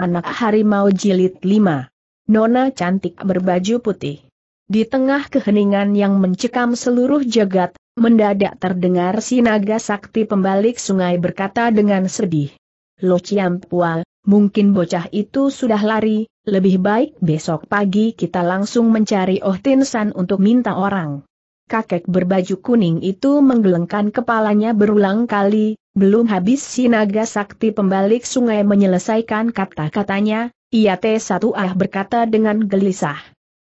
Anak Harimau Jilid 5. Nona cantik berbaju putih. Di tengah keheningan yang mencekam seluruh jagat, mendadak terdengar si naga sakti pembalik sungai berkata dengan sedih. Lo Ciampual, mungkin bocah itu sudah lari, lebih baik besok pagi kita langsung mencari Oh Tin San untuk minta orang. Kakek berbaju kuning itu menggelengkan kepalanya berulang kali, belum habis si naga sakti pembalik sungai menyelesaikan kata-katanya, ia t 1 ah berkata dengan gelisah.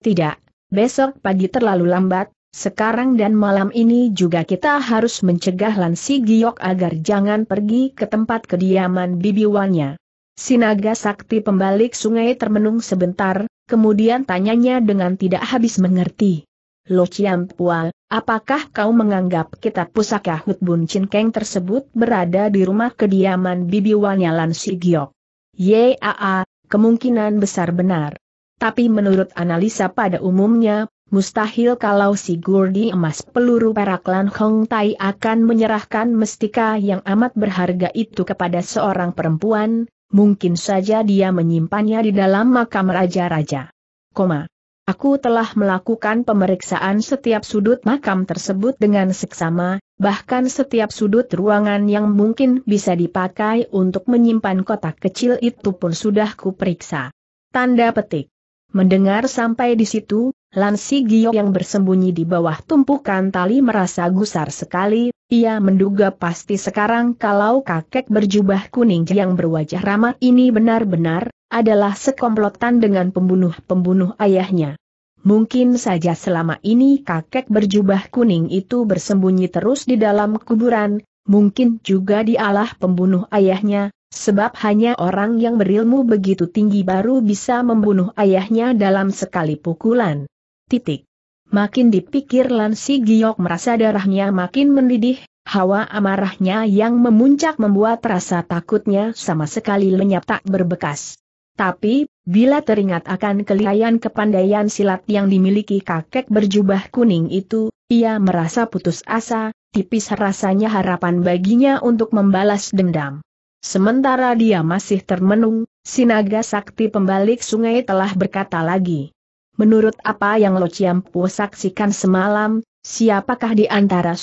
Tidak, besok pagi terlalu lambat, sekarang dan malam ini juga kita harus mencegah Lansi Giok agar jangan pergi ke tempat kediaman bibiwannya. Sinaga sakti pembalik sungai termenung sebentar, kemudian tanyanya dengan tidak habis mengerti. Lo Chiam Pua, apakah kau menganggap kitab pusaka Hut Bun Chin Keng tersebut berada di rumah kediaman Bibi Wanyalan Si Giok? Yaa, kemungkinan besar benar. Tapi menurut analisa pada umumnya, mustahil kalau si Gurdi emas peluru perak Lan Hong Tai akan menyerahkan mestika yang amat berharga itu kepada seorang perempuan, mungkin saja dia menyimpannya di dalam makam raja-raja. Aku telah melakukan pemeriksaan setiap sudut makam tersebut dengan seksama, bahkan setiap sudut ruangan yang mungkin bisa dipakai untuk menyimpan kotak kecil itu pun sudah kuperiksa. Tanda petik. Mendengar sampai di situ, Lansi Giyo yang bersembunyi di bawah tumpukan tali merasa gusar sekali, ia menduga pasti sekarang kalau kakek berjubah kuning yang berwajah ramah ini benar-benar adalah sekomplotan dengan pembunuh-pembunuh ayahnya. Mungkin saja selama ini kakek berjubah kuning itu bersembunyi terus di dalam kuburan, mungkin juga dialah pembunuh ayahnya, sebab hanya orang yang berilmu begitu tinggi baru bisa membunuh ayahnya dalam sekali pukulan. Titik. Makin dipikir Lan Si Giok merasa darahnya makin mendidih, hawa amarahnya yang memuncak membuat rasa takutnya sama sekali lenyap tak berbekas. Tapi, bila teringat akan kelihayan kepandaian silat yang dimiliki kakek berjubah kuning itu, ia merasa putus asa, tipis rasanya harapan baginya untuk membalas dendam. Sementara dia masih termenung, Sinaga Sakti pembalik sungai telah berkata lagi. Menurut apa yang Lo Chiampu saksikan semalam, siapakah di antara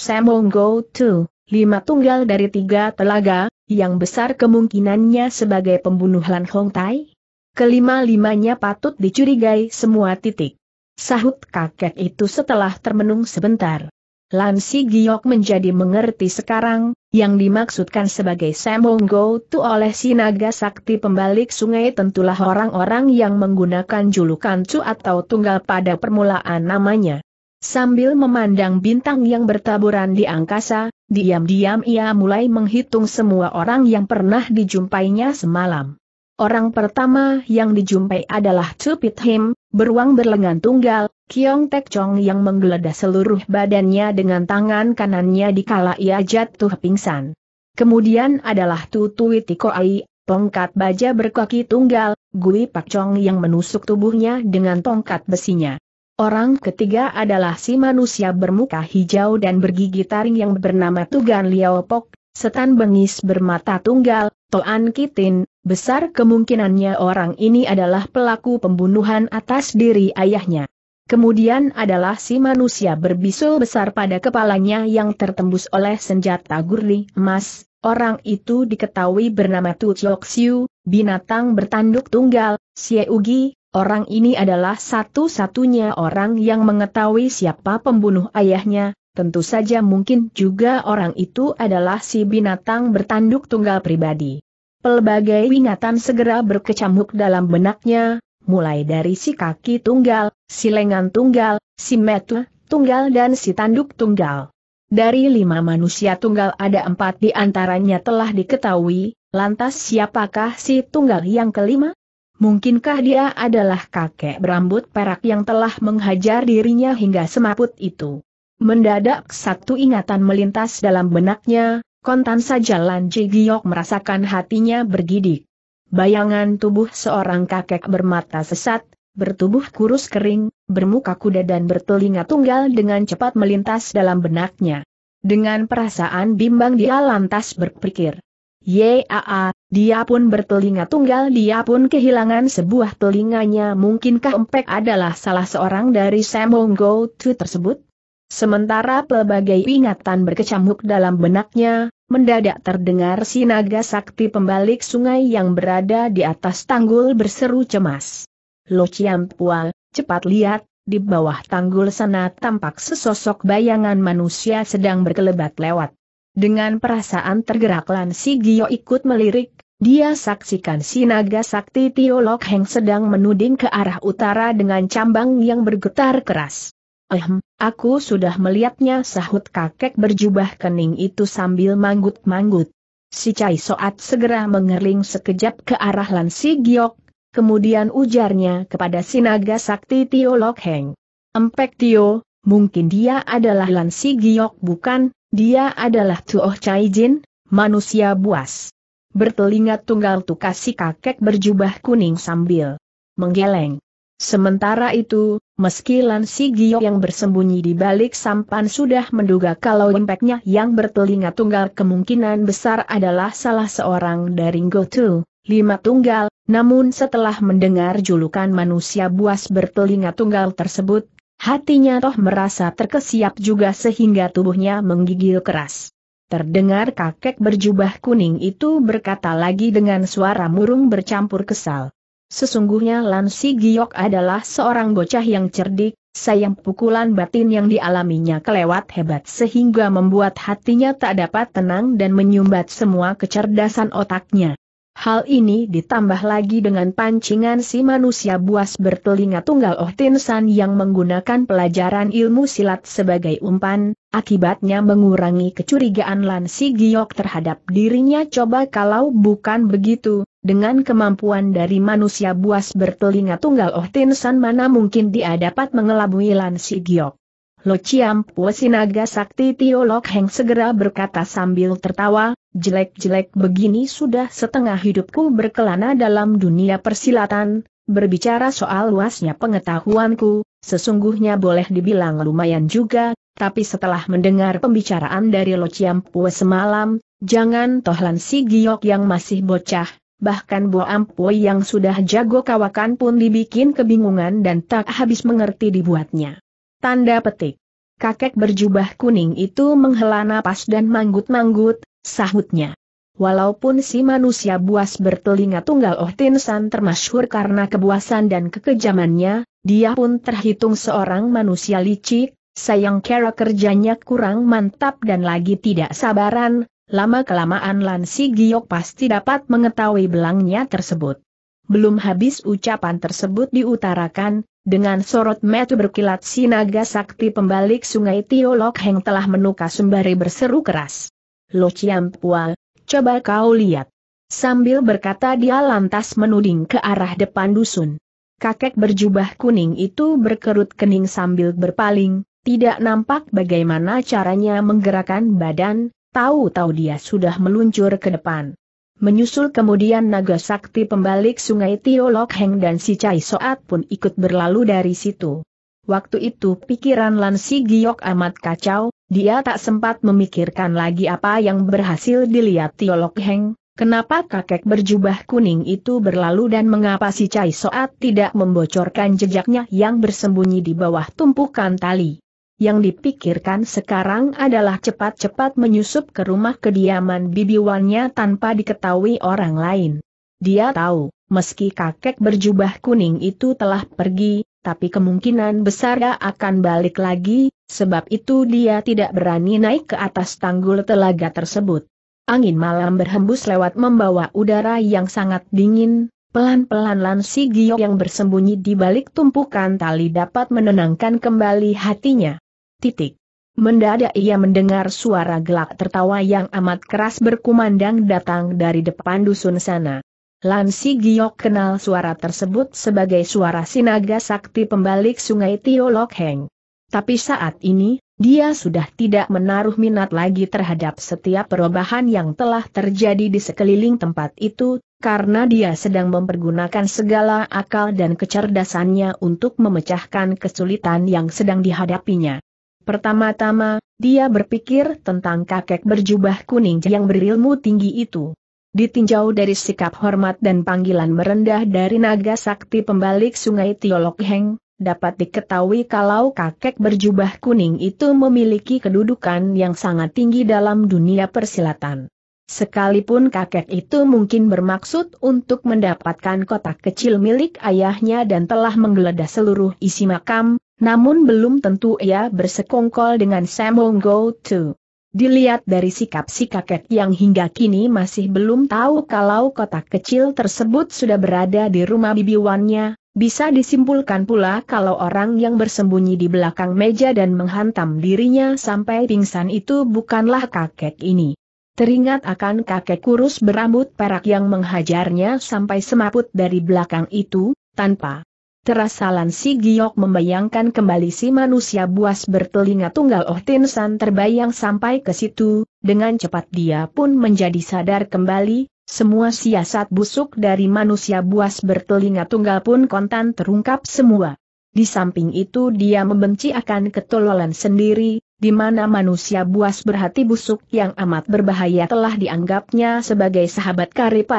Go, Tu, lima tunggal dari tiga telaga, yang besar kemungkinannya sebagai pembunuh Lan Hong Tai? Kelima-limanya patut dicurigai semua titik. Sahut kakek itu setelah termenung sebentar. Lansi Giok menjadi mengerti sekarang, yang dimaksudkan sebagai Semonggo Tu oleh si naga sakti pembalik sungai tentulah orang-orang yang menggunakan julukan Cu atau tunggal pada permulaan namanya. Sambil memandang bintang yang bertaburan di angkasa, diam-diam ia mulai menghitung semua orang yang pernah dijumpainya semalam. Orang pertama yang dijumpai adalah Cupid Him, beruang berlengan tunggal, Kiong Tek Chong yang menggeledah seluruh badannya dengan tangan kanannya dikala ia jatuh pingsan. Kemudian adalah Tutui Tikoai, tongkat baja berkaki tunggal, Gui Pak Chong yang menusuk tubuhnya dengan tongkat besinya. Orang ketiga adalah si manusia bermuka hijau dan bergigi taring yang bernama Tugan Liao Pok, setan bengis bermata tunggal, Toan Kitin, besar kemungkinannya orang ini adalah pelaku pembunuhan atas diri ayahnya. Kemudian adalah si manusia berbisul besar pada kepalanya yang tertembus oleh senjata gurli emas. Orang itu diketahui bernama Tu Chok Siu, binatang bertanduk tunggal, Xie Ugi. Orang ini adalah satu-satunya orang yang mengetahui siapa pembunuh ayahnya, tentu saja mungkin juga orang itu adalah si binatang bertanduk tunggal pribadi. Pelbagai ingatan segera berkecamuk dalam benaknya, mulai dari si kaki tunggal, si lengan tunggal, si metu tunggal dan si tanduk tunggal. Dari lima manusia tunggal ada empat di antaranya telah diketahui, lantas siapakah si tunggal yang kelima? Mungkinkah dia adalah kakek berambut perak yang telah menghajar dirinya hingga semaput itu? Mendadak satu ingatan melintas dalam benaknya, Kontan saja Lan Giok merasakan hatinya bergidik. Bayangan tubuh seorang kakek bermata sesat, bertubuh kurus kering, bermuka kuda dan bertelinga tunggal dengan cepat melintas dalam benaknya. Dengan perasaan bimbang dia lantas berpikir. Yaa, dia pun bertelinga tunggal dia pun kehilangan sebuah telinganya mungkinkah Empek adalah salah seorang dari Go Tu tersebut? Sementara pelbagai ingatan berkecamuk dalam benaknya, mendadak terdengar si naga sakti pembalik sungai yang berada di atas tanggul berseru cemas. Lo Pual, cepat lihat, di bawah tanggul sana tampak sesosok bayangan manusia sedang berkelebat lewat. Dengan perasaan tergerak Lan Si Gio ikut melirik, dia saksikan si naga sakti Tiolok Heng sedang menuding ke arah utara dengan cambang yang bergetar keras. Ehem, Aku sudah melihatnya sahut kakek berjubah kening itu sambil manggut-manggut. Si Cai Soat segera mengerling sekejap ke arah Lansi Si Giok, kemudian ujarnya kepada Sinaga Sakti Tio Lok Heng. Empek Tio, mungkin dia adalah Lansi Si Giok bukan, dia adalah Tuoh Cai Jin, manusia buas. Bertelinga tunggal tukasi kakek berjubah kuning sambil menggeleng. Sementara itu, meski Lan Sigio yang bersembunyi di balik sampan sudah menduga kalau impeknya yang bertelinga tunggal kemungkinan besar adalah salah seorang dari Gotu, lima tunggal, namun setelah mendengar julukan manusia buas bertelinga tunggal tersebut, hatinya toh merasa terkesiap juga sehingga tubuhnya menggigil keras. Terdengar kakek berjubah kuning itu berkata lagi dengan suara murung bercampur kesal. Sesungguhnya Lan Si Giok adalah seorang bocah yang cerdik, sayang pukulan batin yang dialaminya kelewat hebat sehingga membuat hatinya tak dapat tenang dan menyumbat semua kecerdasan otaknya. Hal ini ditambah lagi dengan pancingan si manusia buas bertelinga tunggal Oh Tin San yang menggunakan pelajaran ilmu silat sebagai umpan, akibatnya mengurangi kecurigaan Lan Si Giok terhadap dirinya coba kalau bukan begitu, dengan kemampuan dari manusia buas bertelinga tunggal Oh Tin San mana mungkin dia dapat mengelabui Lan Si Giok. Lo Chiam Pue Sinaga Sakti Tiolok Heng segera berkata sambil tertawa, jelek-jelek begini sudah setengah hidupku berkelana dalam dunia persilatan, berbicara soal luasnya pengetahuanku, sesungguhnya boleh dibilang lumayan juga, tapi setelah mendengar pembicaraan dari Lo Chiam Pue semalam, jangan Tohlan Si Giok yang masih bocah, bahkan Bo Ampoi yang sudah jago kawakan pun dibikin kebingungan dan tak habis mengerti dibuatnya. Tanda petik. Kakek berjubah kuning itu menghela napas dan manggut-manggut, sahutnya. Walaupun si manusia buas bertelinga tunggal Oh Tin San termasyhur karena kebuasan dan kekejamannya, dia pun terhitung seorang manusia licik, sayang kera kerjanya kurang mantap dan lagi tidak sabaran, Lama-kelamaan Lan Si Giok pasti dapat mengetahui belangnya tersebut. Belum habis ucapan tersebut diutarakan, dengan sorot metu berkilat sinaga sakti pembalik sungai Tiolok Heng telah menuka sembari berseru keras. Lo Pua, coba kau lihat. Sambil berkata dia lantas menuding ke arah depan dusun. Kakek berjubah kuning itu berkerut kening sambil berpaling, tidak nampak bagaimana caranya menggerakkan badan, Tahu-tahu dia sudah meluncur ke depan. Menyusul kemudian naga sakti pembalik sungai Tio Lok Heng dan si Cai Soat pun ikut berlalu dari situ. Waktu itu pikiran Lan Si Giok amat kacau, dia tak sempat memikirkan lagi apa yang berhasil dilihat Tio Lok Heng, kenapa kakek berjubah kuning itu berlalu dan mengapa si Cai Soat tidak membocorkan jejaknya yang bersembunyi di bawah tumpukan tali. Yang dipikirkan sekarang adalah cepat-cepat menyusup ke rumah kediaman bibi bibiwannya tanpa diketahui orang lain. Dia tahu, meski kakek berjubah kuning itu telah pergi, tapi kemungkinan besar dia akan balik lagi, sebab itu dia tidak berani naik ke atas tanggul telaga tersebut. Angin malam berhembus lewat membawa udara yang sangat dingin, pelan-pelan Lan Si yang bersembunyi di balik tumpukan tali dapat menenangkan kembali hatinya. Titik. Mendadak ia mendengar suara gelak tertawa yang amat keras berkumandang datang dari depan dusun sana. Lansi Giok kenal suara tersebut sebagai suara sinaga sakti pembalik sungai Tio Lok Heng. Tapi saat ini, dia sudah tidak menaruh minat lagi terhadap setiap perubahan yang telah terjadi di sekeliling tempat itu, karena dia sedang mempergunakan segala akal dan kecerdasannya untuk memecahkan kesulitan yang sedang dihadapinya. Pertama-tama, dia berpikir tentang kakek berjubah kuning yang berilmu tinggi itu. Ditinjau dari sikap hormat dan panggilan merendah dari naga sakti pembalik sungai Tiolok Heng, dapat diketahui kalau kakek berjubah kuning itu memiliki kedudukan yang sangat tinggi dalam dunia persilatan. Sekalipun kakek itu mungkin bermaksud untuk mendapatkan kotak kecil milik ayahnya dan telah menggeledah seluruh isi makam, namun belum tentu ia bersekongkol dengan Samong Go Tu. Dilihat dari sikap si kakek yang hingga kini masih belum tahu kalau kotak kecil tersebut sudah berada di rumah bibiwannya, bisa disimpulkan pula kalau orang yang bersembunyi di belakang meja dan menghantam dirinya sampai pingsan itu bukanlah kakek ini. Teringat akan kakek kurus berambut perak yang menghajarnya sampai semaput dari belakang itu, tanpa Terasa Lansi Giok membayangkan kembali si manusia buas bertelinga tunggal Oh Tin San terbayang sampai ke situ, dengan cepat dia pun menjadi sadar kembali, semua siasat busuk dari manusia buas bertelinga tunggal pun kontan terungkap semua. Di samping itu dia membenci akan ketololan sendiri, di mana manusia buas berhati busuk yang amat berbahaya telah dianggapnya sebagai sahabat karib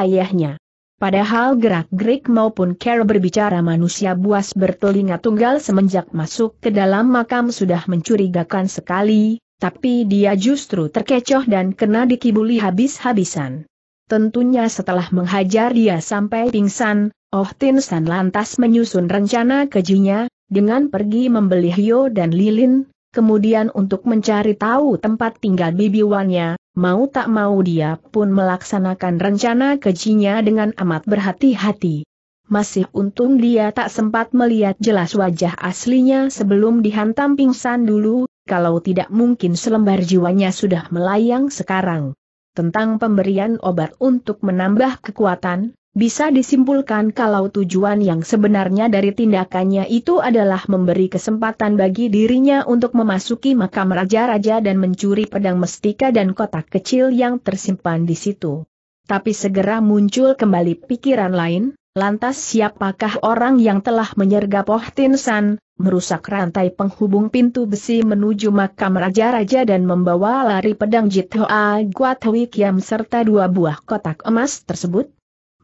Padahal gerak-gerik maupun care berbicara manusia buas bertelinga tunggal semenjak masuk ke dalam makam sudah mencurigakan sekali, tapi dia justru terkecoh dan kena dikibuli habis-habisan. Tentunya setelah menghajar dia sampai pingsan, Oh Tin San lantas menyusun rencana kejinya, dengan pergi membeli Hyo dan Lilin, kemudian untuk mencari tahu tempat tinggal Bibi bibiwannya, mau tak mau dia pun melaksanakan rencana kejinya dengan amat berhati-hati. Masih untung dia tak sempat melihat jelas wajah aslinya sebelum dihantam pingsan dulu, kalau tidak mungkin selembar jiwanya sudah melayang sekarang. Tentang pemberian obat untuk menambah kekuatan, bisa disimpulkan kalau tujuan yang sebenarnya dari tindakannya itu adalah memberi kesempatan bagi dirinya untuk memasuki makam raja-raja dan mencuri pedang mestika dan kotak kecil yang tersimpan di situ. Tapi segera muncul kembali pikiran lain, lantas siapakah orang yang telah menyergap Oh Tin San, merusak rantai penghubung pintu besi menuju makam raja-raja dan membawa lari pedang Jit Jithoa Guatwi Kiam serta dua buah kotak emas tersebut?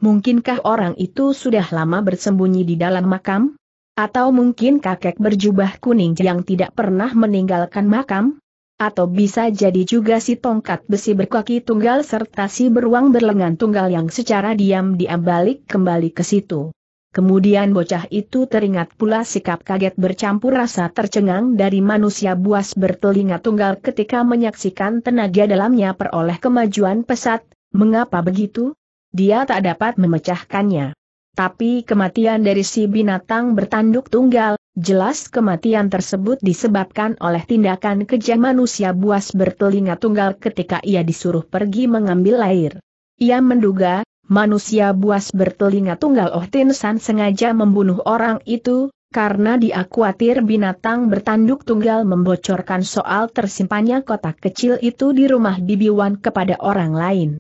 Mungkinkah orang itu sudah lama bersembunyi di dalam makam? Atau mungkin kakek berjubah kuning yang tidak pernah meninggalkan makam? Atau bisa jadi juga si tongkat besi berkaki tunggal serta si beruang berlengan tunggal yang secara diam-diam balik kembali ke situ. Kemudian bocah itu teringat pula sikap kaget bercampur rasa tercengang dari manusia buas bertelinga tunggal ketika menyaksikan tenaga dalamnya peroleh kemajuan pesat, mengapa begitu? dia tak dapat memecahkannya. Tapi kematian dari si binatang bertanduk tunggal, jelas kematian tersebut disebabkan oleh tindakan kejam manusia buas bertelinga tunggal ketika ia disuruh pergi mengambil air. Ia menduga, manusia buas bertelinga tunggal Oh Tin San sengaja membunuh orang itu, karena dia khawatir binatang bertanduk tunggal membocorkan soal tersimpannya kotak kecil itu di rumah Bibi Wan kepada orang lain.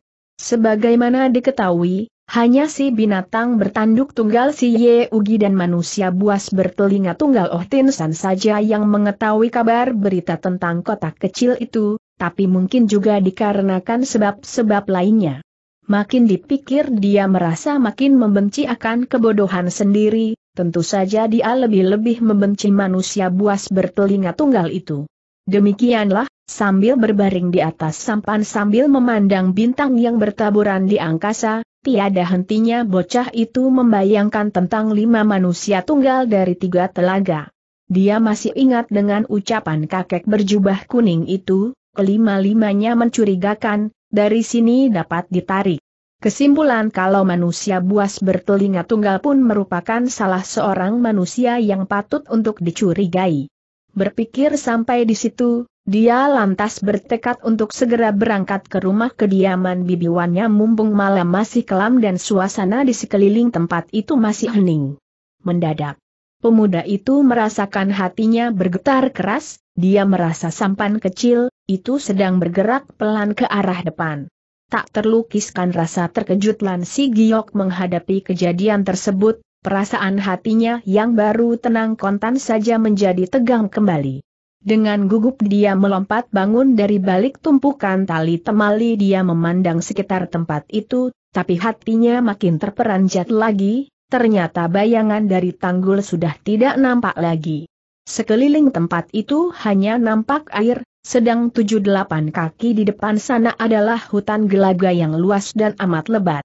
Sebagaimana diketahui, hanya si binatang bertanduk tunggal si Ye Ugi dan manusia buas bertelinga tunggal Oh Tin San saja yang mengetahui kabar berita tentang kotak kecil itu, tapi mungkin juga dikarenakan sebab-sebab lainnya. Makin dipikir dia merasa makin membenci akan kebodohan sendiri, tentu saja dia lebih-lebih membenci manusia buas bertelinga tunggal itu. Demikianlah, sambil berbaring di atas sampan sambil memandang bintang yang bertaburan di angkasa, tiada hentinya bocah itu membayangkan tentang lima manusia tunggal dari tiga telaga. Dia masih ingat dengan ucapan kakek berjubah kuning itu, kelima-limanya mencurigakan, dari sini dapat ditarik. Kesimpulan kalau manusia buas bertelinga tunggal pun merupakan salah seorang manusia yang patut untuk dicurigai. Berpikir sampai di situ, dia lantas bertekad untuk segera berangkat ke rumah kediaman bibiwannya mumpung malam masih kelam dan suasana di sekeliling tempat itu masih hening. Mendadak, pemuda itu merasakan hatinya bergetar keras, dia merasa sampan kecil, itu sedang bergerak pelan ke arah depan. Tak terlukiskan rasa terkejut Lan Si Giok menghadapi kejadian tersebut, perasaan hatinya yang baru tenang kontan saja menjadi tegang kembali. Dengan gugup dia melompat bangun dari balik tumpukan tali temali dia memandang sekitar tempat itu, tapi hatinya makin terperanjat lagi, ternyata bayangan dari tanggul sudah tidak nampak lagi. Sekeliling tempat itu hanya nampak air, sedang tujuh delapan kaki di depan sana adalah hutan gelaga yang luas dan amat lebat.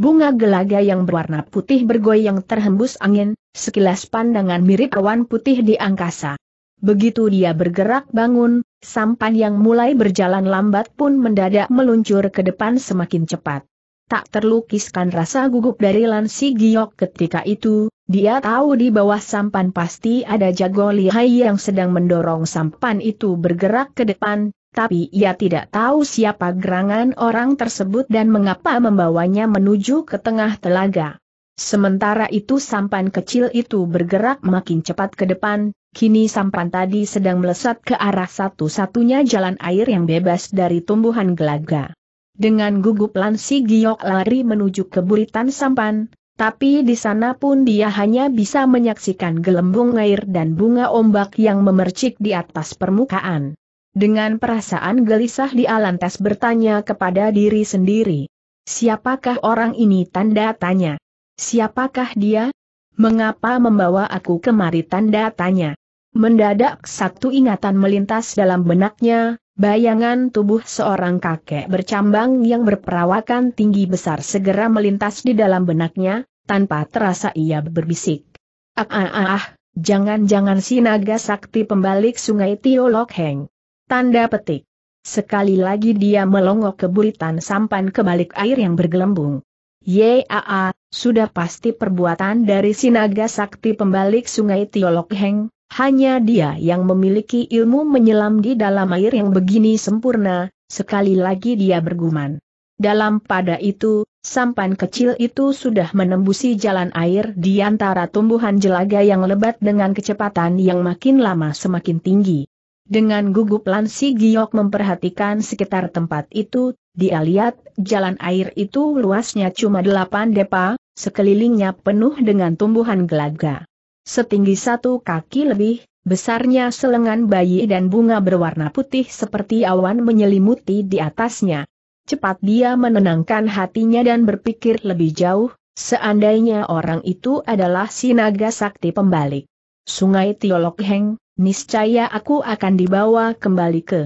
Bunga gelaga yang berwarna putih bergoyang terhembus angin, sekilas pandangan mirip awan putih di angkasa. Begitu dia bergerak bangun, sampan yang mulai berjalan lambat pun mendadak meluncur ke depan semakin cepat. Tak terlukiskan rasa gugup dari Lansi Giok ketika itu, dia tahu di bawah sampan pasti ada jago lihai yang sedang mendorong sampan itu bergerak ke depan, tapi ia tidak tahu siapa gerangan orang tersebut dan mengapa membawanya menuju ke tengah telaga. Sementara itu sampan kecil itu bergerak makin cepat ke depan, kini sampan tadi sedang melesat ke arah satu-satunya jalan air yang bebas dari tumbuhan gelaga. Dengan gugup Lansi Giok lari menuju ke buritan sampan, tapi di sana pun dia hanya bisa menyaksikan gelembung air dan bunga ombak yang memercik di atas permukaan. Dengan perasaan gelisah dia lantas bertanya kepada diri sendiri. Siapakah orang ini tanda tanya? Siapakah dia? Mengapa membawa aku kemari tanda tanya? Mendadak satu ingatan melintas dalam benaknya, bayangan tubuh seorang kakek bercambang yang berperawakan tinggi besar segera melintas di dalam benaknya, tanpa terasa ia berbisik. Ah ah ah, ah jangan-jangan si naga sakti pembalik sungai Tio Lokheng. Tanda petik. Sekali lagi dia melongok ke buritan sampan kebalik air yang bergelembung. Yaa, sudah pasti perbuatan dari sinaga sakti pembalik sungai Lokheng. hanya dia yang memiliki ilmu menyelam di dalam air yang begini sempurna, sekali lagi dia bergumam. Dalam pada itu, sampan kecil itu sudah menembusi jalan air di antara tumbuhan jelaga yang lebat dengan kecepatan yang makin lama semakin tinggi. Dengan gugup Lan Si Giok memperhatikan sekitar tempat itu, dia lihat jalan air itu luasnya cuma delapan depa, sekelilingnya penuh dengan tumbuhan gelaga. Setinggi satu kaki lebih, besarnya selengan bayi dan bunga berwarna putih seperti awan menyelimuti di atasnya. Cepat dia menenangkan hatinya dan berpikir lebih jauh, seandainya orang itu adalah si naga sakti pembalik. Sungai Tiolok Heng, niscaya aku akan dibawa kembali ke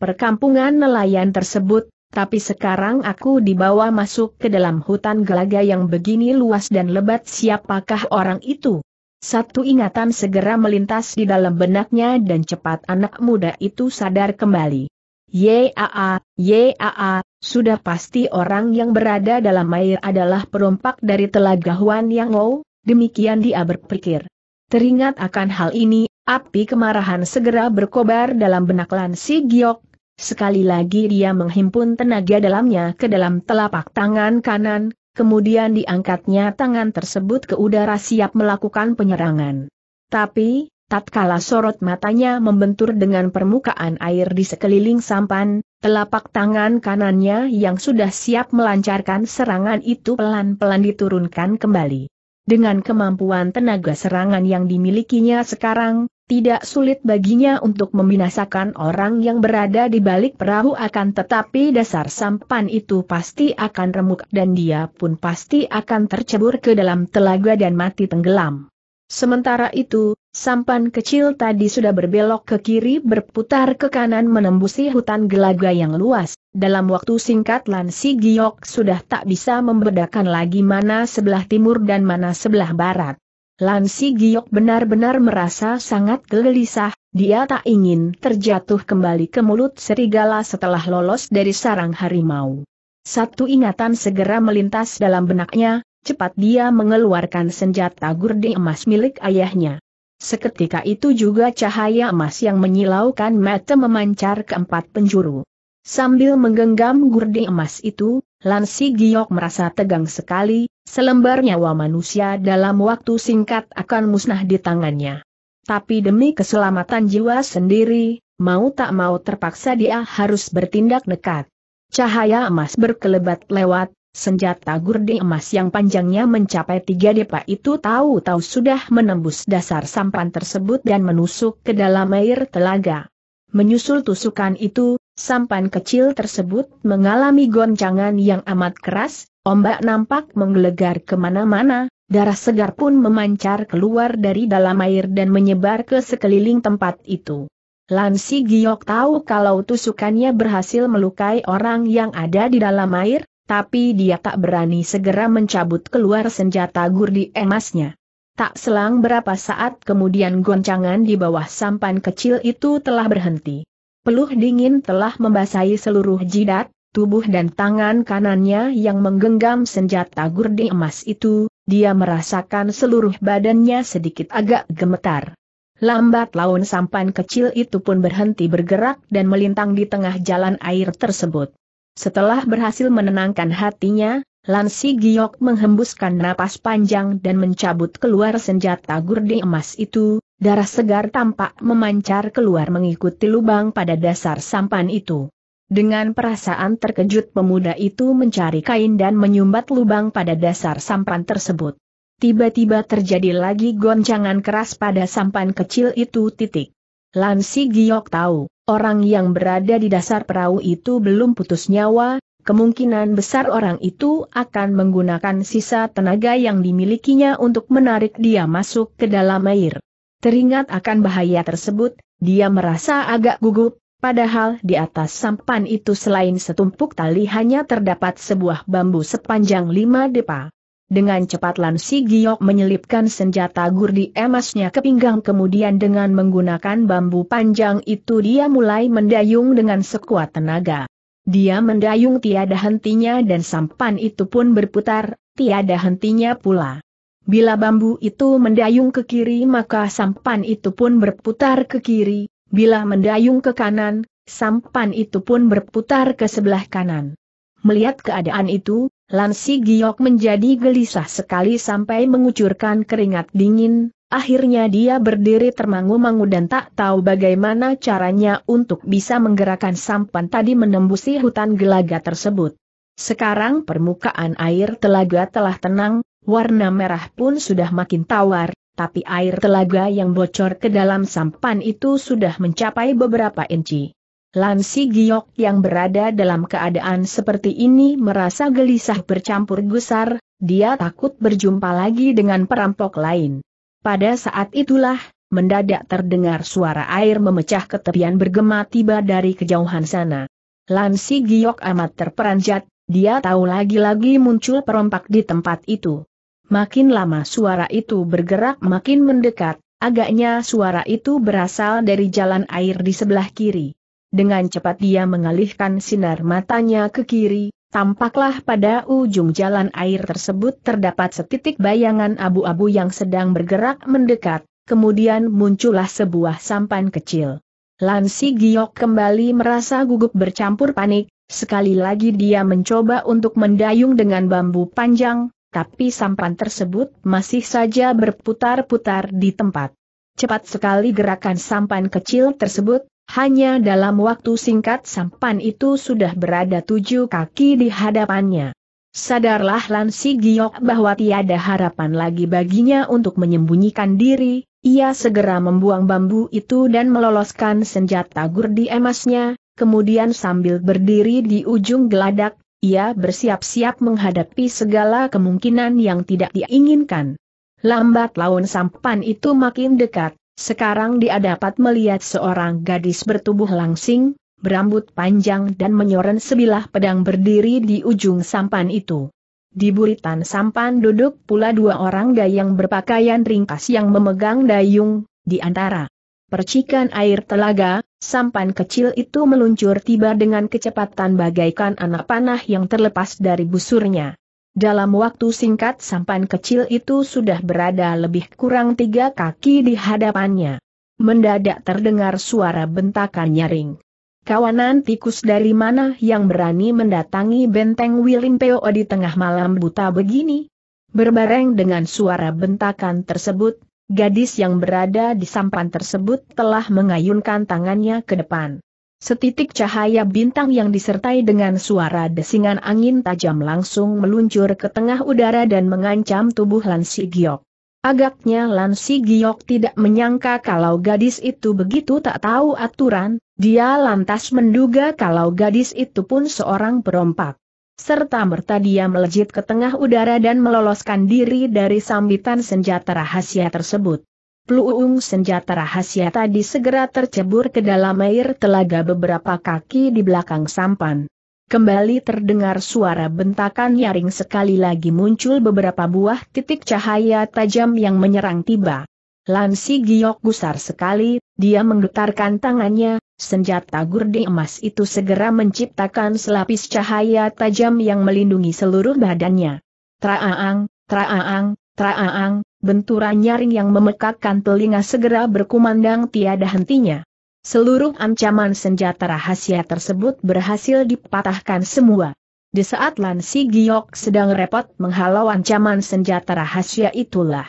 perkampungan nelayan tersebut, tapi sekarang aku dibawa masuk ke dalam hutan gelaga yang begini luas dan lebat siapakah orang itu? Satu ingatan segera melintas di dalam benaknya dan cepat anak muda itu sadar kembali. Yaa, yaa, sudah pasti orang yang berada dalam air adalah perompak dari telaga Huan Yang Ou, demikian dia berpikir. Teringat akan hal ini, Api kemarahan segera berkobar dalam benak Lan Si Giok. Sekali lagi dia menghimpun tenaga dalamnya ke dalam telapak tangan kanan, kemudian diangkatnya tangan tersebut ke udara siap melakukan penyerangan. Tapi, tatkala sorot matanya membentur dengan permukaan air di sekeliling sampan, telapak tangan kanannya yang sudah siap melancarkan serangan itu pelan-pelan diturunkan kembali. Dengan kemampuan tenaga serangan yang dimilikinya sekarang, tidak sulit baginya untuk membinasakan orang yang berada di balik perahu akan tetapi dasar sampan itu pasti akan remuk dan dia pun pasti akan tercebur ke dalam telaga dan mati tenggelam. Sementara itu, sampan kecil tadi sudah berbelok ke kiri berputar ke kanan menembusi hutan gelaga yang luas. Dalam waktu singkat Lan Si Giok sudah tak bisa membedakan lagi mana sebelah timur dan mana sebelah barat. Lansi Giok benar-benar merasa sangat gelisah, dia tak ingin terjatuh kembali ke mulut serigala setelah lolos dari sarang harimau. Satu ingatan segera melintas dalam benaknya, cepat dia mengeluarkan senjata gurdi emas milik ayahnya. Seketika itu juga cahaya emas yang menyilaukan mata memancar ke empat penjuru. Sambil menggenggam gurdi emas itu, Lansi Giok merasa tegang sekali, Selembar nyawa manusia dalam waktu singkat akan musnah di tangannya. Tapi demi keselamatan jiwa sendiri, mau tak mau terpaksa dia harus bertindak nekat. Cahaya emas berkelebat lewat, senjata gurdi emas yang panjangnya mencapai tiga depa itu tahu-tahu sudah menembus dasar sampan tersebut dan menusuk ke dalam air telaga. Menyusul tusukan itu, sampan kecil tersebut mengalami goncangan yang amat keras, ombak nampak menggelegar kemana-mana, darah segar pun memancar keluar dari dalam air dan menyebar ke sekeliling tempat itu. Lansi Giok tahu kalau tusukannya berhasil melukai orang yang ada di dalam air, tapi dia tak berani segera mencabut keluar senjata gurdi emasnya. Tak selang berapa saat kemudian goncangan di bawah sampan kecil itu telah berhenti. Peluh dingin telah membasahi seluruh jidat, tubuh dan tangan kanannya yang menggenggam senjata gurdi emas itu, dia merasakan seluruh badannya sedikit agak gemetar. Lambat laun sampan kecil itu pun berhenti bergerak dan melintang di tengah jalan air tersebut. Setelah berhasil menenangkan hatinya, Lansi Giok menghembuskan napas panjang dan mencabut keluar senjata gurdi emas itu, darah segar tampak memancar keluar mengikuti lubang pada dasar sampan itu. Dengan perasaan terkejut pemuda itu mencari kain dan menyumbat lubang pada dasar sampan tersebut. Tiba-tiba terjadi lagi goncangan keras pada sampan kecil itu titik. Lansi Giok tahu, orang yang berada di dasar perahu itu belum putus nyawa, kemungkinan besar orang itu akan menggunakan sisa tenaga yang dimilikinya untuk menarik dia masuk ke dalam air. Teringat akan bahaya tersebut, dia merasa agak gugup, padahal di atas sampan itu selain setumpuk tali hanya terdapat sebuah bambu sepanjang lima depa. Dengan cepat Lansi Giok menyelipkan senjata gurdi emasnya ke pinggang kemudian dengan menggunakan bambu panjang itu dia mulai mendayung dengan sekuat tenaga. Dia mendayung tiada hentinya dan sampan itu pun berputar, tiada hentinya pula. Bila bambu itu mendayung ke kiri maka sampan itu pun berputar ke kiri, bila mendayung ke kanan, sampan itu pun berputar ke sebelah kanan. Melihat keadaan itu, Lansi Giok menjadi gelisah sekali sampai mengucurkan keringat dingin, Akhirnya dia berdiri termangu-mangu dan tak tahu bagaimana caranya untuk bisa menggerakkan sampan tadi menembusi hutan gelaga tersebut. Sekarang permukaan air telaga telah tenang, warna merah pun sudah makin tawar, tapi air telaga yang bocor ke dalam sampan itu sudah mencapai beberapa inci. Lansi Giok yang berada dalam keadaan seperti ini merasa gelisah bercampur gusar, dia takut berjumpa lagi dengan perampok lain. Pada saat itulah, mendadak terdengar suara air memecah ke tepian bergema tiba dari kejauhan sana. Lansi Giok amat terperanjat, dia tahu lagi-lagi muncul perompak di tempat itu. Makin lama suara itu bergerak makin mendekat, agaknya suara itu berasal dari jalan air di sebelah kiri. Dengan cepat dia mengalihkan sinar matanya ke kiri, Tampaklah pada ujung jalan air tersebut terdapat setitik bayangan abu-abu yang sedang bergerak mendekat, kemudian muncullah sebuah sampan kecil. Lansi Giok kembali merasa gugup bercampur panik, sekali lagi dia mencoba untuk mendayung dengan bambu panjang, tapi sampan tersebut masih saja berputar-putar di tempat. Cepat sekali gerakan sampan kecil tersebut, hanya dalam waktu singkat sampan itu sudah berada tujuh kaki di hadapannya. Sadarlah Lansi Giok bahwa tiada harapan lagi baginya untuk menyembunyikan diri, ia segera membuang bambu itu dan meloloskan senjata gurdi emasnya, kemudian sambil berdiri di ujung geladak, ia bersiap-siap menghadapi segala kemungkinan yang tidak diinginkan. Lambat laun sampan itu makin dekat, sekarang dia dapat melihat seorang gadis bertubuh langsing, berambut panjang dan menyoren sebilah pedang berdiri di ujung sampan itu. Di buritan sampan duduk pula dua orang dayang berpakaian ringkas yang memegang dayung, di antara percikan air telaga, sampan kecil itu meluncur tiba dengan kecepatan bagaikan anak panah yang terlepas dari busurnya. Dalam waktu singkat sampan kecil itu sudah berada lebih kurang tiga kaki di hadapannya. Mendadak terdengar suara bentakan nyaring. Kawanan tikus dari mana yang berani mendatangi benteng Wilimpeo di tengah malam buta begini? Berbareng dengan suara bentakan tersebut, gadis yang berada di sampan tersebut telah mengayunkan tangannya ke depan. Setitik cahaya bintang yang disertai dengan suara desingan angin tajam langsung meluncur ke tengah udara dan mengancam tubuh Lansi Giok. Agaknya Lansi Giok tidak menyangka kalau gadis itu begitu tak tahu aturan, dia lantas menduga kalau gadis itu pun seorang perompak. Serta merta dia melejit ke tengah udara dan meloloskan diri dari sambitan senjata rahasia tersebut. Peluung senjata rahasia tadi segera tercebur ke dalam air telaga beberapa kaki di belakang sampan. Kembali terdengar suara bentakan nyaring sekali lagi muncul beberapa buah titik cahaya tajam yang menyerang tiba. Lansi Giok gusar sekali, dia menggetarkan tangannya, senjata gurdi emas itu segera menciptakan selapis cahaya tajam yang melindungi seluruh badannya. Traaang, traaang, traaang, benturan nyaring yang memekakkan telinga segera berkumandang tiada hentinya. Seluruh ancaman senjata rahasia tersebut berhasil dipatahkan semua. Di saat Lan Si Giok sedang repot menghalau ancaman senjata rahasia itulah.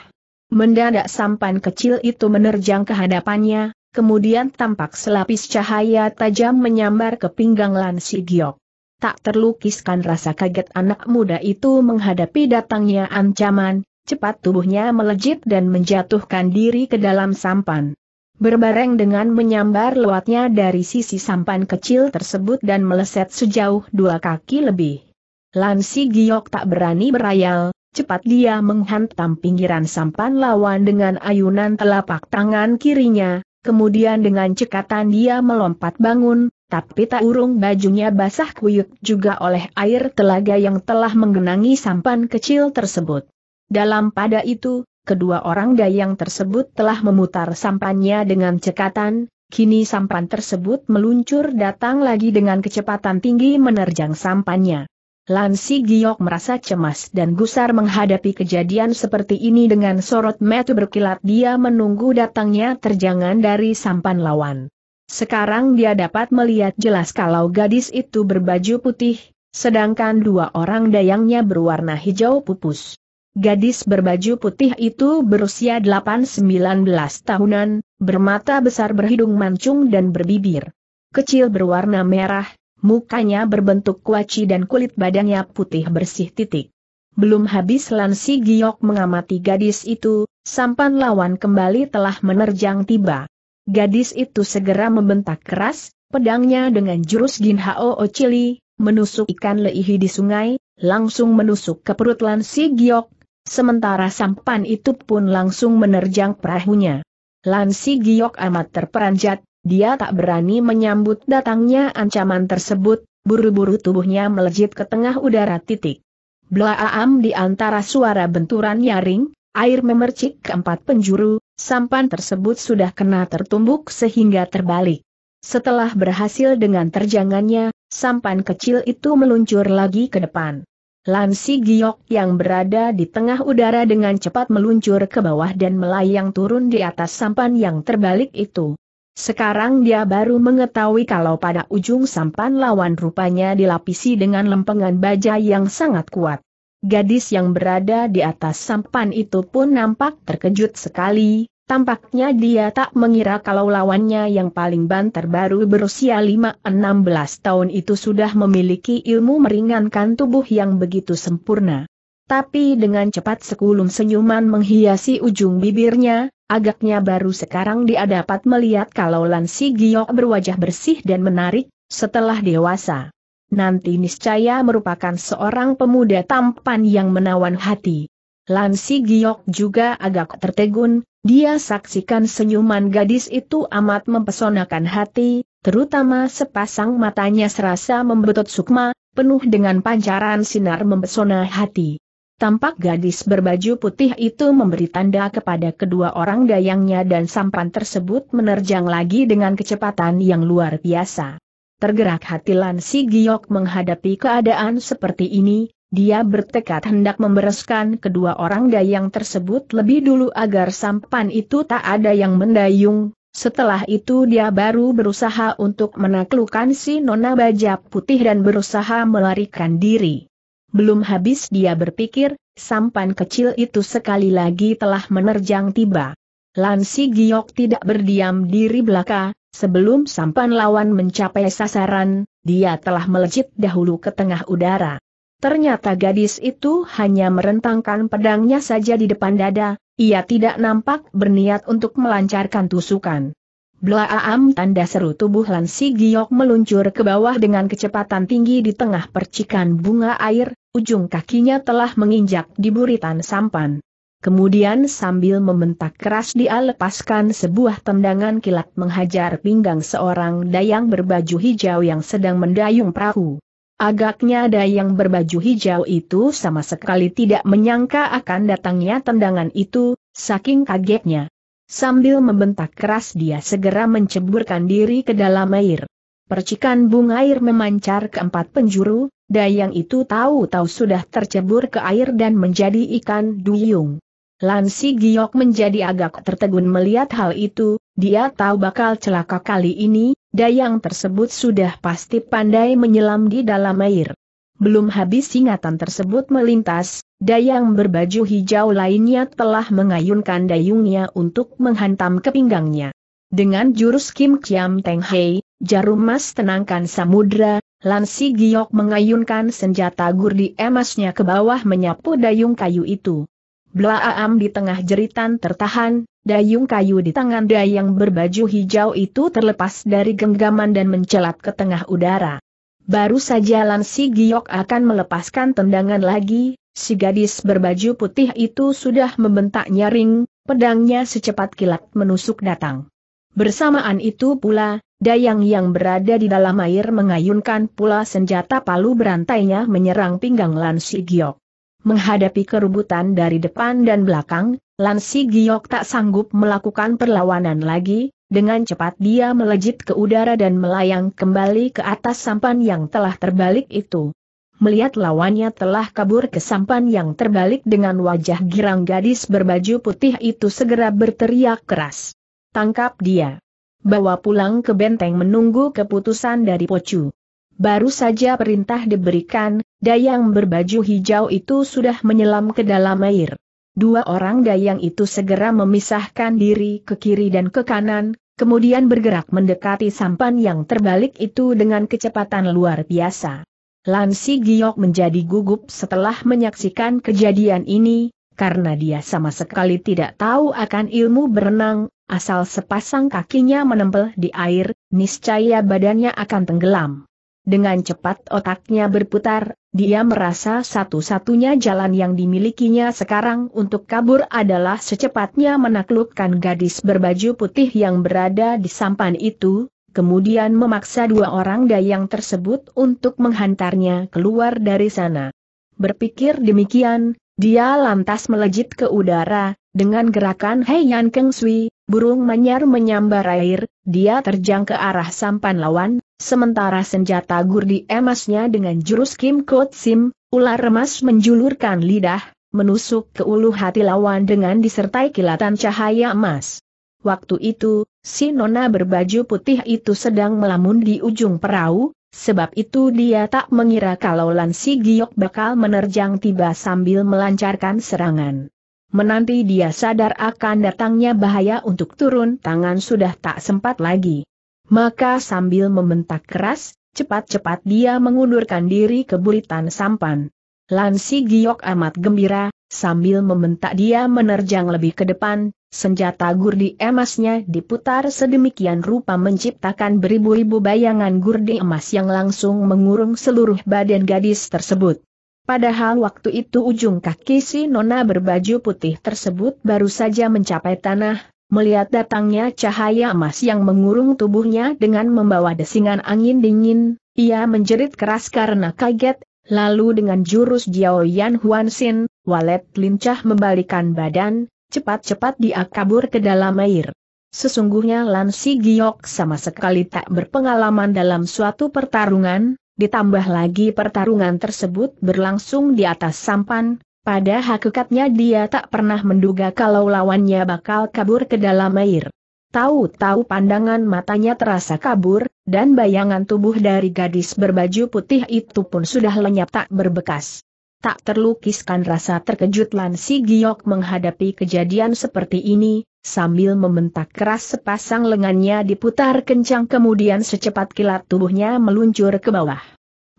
Mendadak sampan kecil itu menerjang ke hadapannya, kemudian tampak selapis cahaya tajam menyambar ke pinggang Lan Si Giok. Tak terlukiskan rasa kaget anak muda itu menghadapi datangnya ancaman, cepat tubuhnya melejit dan menjatuhkan diri ke dalam sampan. Berbareng dengan menyambar lewatnya dari sisi sampan kecil tersebut dan meleset sejauh dua kaki lebih. Lansi Giok tak berani berayal, cepat dia menghantam pinggiran sampan lawan dengan ayunan telapak tangan kirinya, kemudian dengan cekatan dia melompat bangun, tapi tak urung bajunya basah kuyuk juga oleh air telaga yang telah menggenangi sampan kecil tersebut. Dalam pada itu, kedua orang dayang tersebut telah memutar sampannya dengan cekatan, kini sampan tersebut meluncur datang lagi dengan kecepatan tinggi menerjang sampannya. Lansi Giok merasa cemas dan gusar menghadapi kejadian seperti ini dengan sorot metu berkilat dia menunggu datangnya terjangan dari sampan lawan. Sekarang dia dapat melihat jelas kalau gadis itu berbaju putih, sedangkan dua orang dayangnya berwarna hijau pupus. Gadis berbaju putih itu berusia 8-19 tahunan, bermata besar berhidung mancung dan berbibir. Kecil berwarna merah, mukanya berbentuk kuaci dan kulit badannya putih bersih titik. Belum habis Lansi Giok mengamati gadis itu, sampan lawan kembali telah menerjang tiba. Gadis itu segera membentak keras, pedangnya dengan jurus Ginhao Hao Ochili, menusuk ikan leihi di sungai, langsung menusuk ke perut Lansi Giok Sementara sampan itu pun langsung menerjang perahunya. Lansi Giok amat terperanjat, dia tak berani menyambut datangnya ancaman tersebut, buru-buru tubuhnya melejit ke tengah udara titik. Blaam di antara suara benturan nyaring, air memercik ke empat penjuru, sampan tersebut sudah kena tertumbuk sehingga terbalik. Setelah berhasil dengan terjangannya, sampan kecil itu meluncur lagi ke depan. Lansi giok yang berada di tengah udara dengan cepat meluncur ke bawah dan melayang turun di atas sampan yang terbalik itu. Sekarang dia baru mengetahui kalau pada ujung sampan lawan rupanya dilapisi dengan lempengan baja yang sangat kuat. Gadis yang berada di atas sampan itu pun nampak terkejut sekali, Tampaknya dia tak mengira kalau lawannya yang paling banter baru berusia 5-16 tahun itu sudah memiliki ilmu meringankan tubuh yang begitu sempurna. Tapi dengan cepat sekulum senyuman menghiasi ujung bibirnya, agaknya baru sekarang dia dapat melihat kalau Lansi Giok berwajah bersih dan menarik, setelah dewasa. Nanti niscaya merupakan seorang pemuda tampan yang menawan hati. Lansi Giok juga agak tertegun, dia saksikan senyuman gadis itu amat mempesonakan hati, terutama sepasang matanya serasa membetot sukma, penuh dengan pancaran sinar mempesona hati. Tampak gadis berbaju putih itu memberi tanda kepada kedua orang dayangnya dan sampan tersebut menerjang lagi dengan kecepatan yang luar biasa. Tergerak hati Lan Si Giok menghadapi keadaan seperti ini, dia bertekad hendak membereskan kedua orang dayang tersebut lebih dulu agar sampan itu tak ada yang mendayung. Setelah itu dia baru berusaha untuk menaklukkan si Nona Baja Putih dan berusaha melarikan diri. Belum habis dia berpikir, sampan kecil itu sekali lagi telah menerjang tiba. Lansi Giok tidak berdiam diri belaka, sebelum sampan lawan mencapai sasaran, dia telah melejit dahulu ke tengah udara. Ternyata gadis itu hanya merentangkan pedangnya saja di depan dada, ia tidak nampak berniat untuk melancarkan tusukan. Blaam tanda seru tubuh Lansi Giok meluncur ke bawah dengan kecepatan tinggi di tengah percikan bunga air, ujung kakinya telah menginjak di buritan sampan. Kemudian sambil membentak keras dia lepaskan sebuah tendangan kilat menghajar pinggang seorang dayang berbaju hijau yang sedang mendayung perahu. Agaknya ada yang berbaju hijau itu sama sekali tidak menyangka akan datangnya tendangan itu, saking kagetnya. Sambil membentak keras dia segera menceburkan diri ke dalam air. Percikan bunga air memancar ke empat penjuru, dayang itu tahu-tahu sudah tercebur ke air dan menjadi ikan duyung. Lansi Giok menjadi agak tertegun melihat hal itu, dia tahu bakal celaka kali ini, dayang tersebut sudah pasti pandai menyelam di dalam air. Belum habis ingatan tersebut melintas, dayang berbaju hijau lainnya telah mengayunkan dayungnya untuk menghantam ke pinggangnya. Dengan jurus Kim Kiam Teng Hei, jarum Emas tenangkan samudra, Lansi Giok mengayunkan senjata gurdi emasnya ke bawah menyapu dayung kayu itu. Blaam di tengah jeritan tertahan, dayung kayu di tangan dayang berbaju hijau itu terlepas dari genggaman dan mencelat ke tengah udara. Baru saja Lansi Giok akan melepaskan tendangan lagi, si gadis berbaju putih itu sudah membentak nyaring, pedangnya secepat kilat menusuk datang. Bersamaan itu pula, dayang yang berada di dalam air mengayunkan pula senjata palu berantainya menyerang pinggang Lansi Giok menghadapi keributan dari depan dan belakang, Lansi Giok tak sanggup melakukan perlawanan lagi, dengan cepat dia melejit ke udara dan melayang kembali ke atas sampan yang telah terbalik itu. Melihat lawannya telah kabur ke sampan yang terbalik dengan wajah girang gadis berbaju putih itu segera berteriak keras. Tangkap dia. Bawa pulang ke benteng menunggu keputusan dari Pocu. Baru saja perintah diberikan, dayang berbaju hijau itu sudah menyelam ke dalam air. Dua orang dayang itu segera memisahkan diri ke kiri dan ke kanan, kemudian bergerak mendekati sampan yang terbalik itu dengan kecepatan luar biasa. Lansi Giok menjadi gugup setelah menyaksikan kejadian ini, karena dia sama sekali tidak tahu akan ilmu berenang, asal sepasang kakinya menempel di air, niscaya badannya akan tenggelam. Dengan cepat otaknya berputar, dia merasa satu-satunya jalan yang dimilikinya sekarang untuk kabur adalah secepatnya menaklukkan gadis berbaju putih yang berada di sampan itu, kemudian memaksa dua orang dayang tersebut untuk menghantarnya keluar dari sana. Berpikir demikian, dia lantas melejit ke udara, dengan gerakan Hei Yan Keng Sui, burung manyar menyambar air, dia terjang ke arah sampan lawan, Sementara senjata gurdi emasnya dengan jurus Kim Kot Sim, ular emas menjulurkan lidah, menusuk ke ulu hati lawan dengan disertai kilatan cahaya emas. Waktu itu, si nona berbaju putih itu sedang melamun di ujung perahu, sebab itu dia tak mengira kalau Lansi Giok bakal menerjang tiba sambil melancarkan serangan. Menanti dia sadar akan datangnya bahaya untuk turun tangan sudah tak sempat lagi. Maka sambil membentak keras, cepat-cepat dia mengundurkan diri ke buritan sampan. Lansi Giok amat gembira, sambil membentak dia menerjang lebih ke depan, senjata gurdi emasnya diputar sedemikian rupa menciptakan beribu-ribu bayangan gurdi emas yang langsung mengurung seluruh badan gadis tersebut. Padahal waktu itu ujung kaki si nona berbaju putih tersebut baru saja mencapai tanah, Melihat datangnya cahaya emas yang mengurung tubuhnya dengan membawa desingan angin dingin, ia menjerit keras karena kaget, lalu dengan jurus Jiao Yan Huan Xin, walet lincah membalikan badan, cepat-cepat dia kabur ke dalam air. Sesungguhnya Lansi Giok sama sekali tak berpengalaman dalam suatu pertarungan, ditambah lagi pertarungan tersebut berlangsung di atas sampan, pada hakikatnya dia tak pernah menduga kalau lawannya bakal kabur ke dalam air. Tahu-tahu pandangan matanya terasa kabur, dan bayangan tubuh dari gadis berbaju putih itu pun sudah lenyap tak berbekas. Tak terlukiskan rasa terkejut Lan Si Giok menghadapi kejadian seperti ini, sambil membentak keras sepasang lengannya diputar kencang kemudian secepat kilat tubuhnya meluncur ke bawah.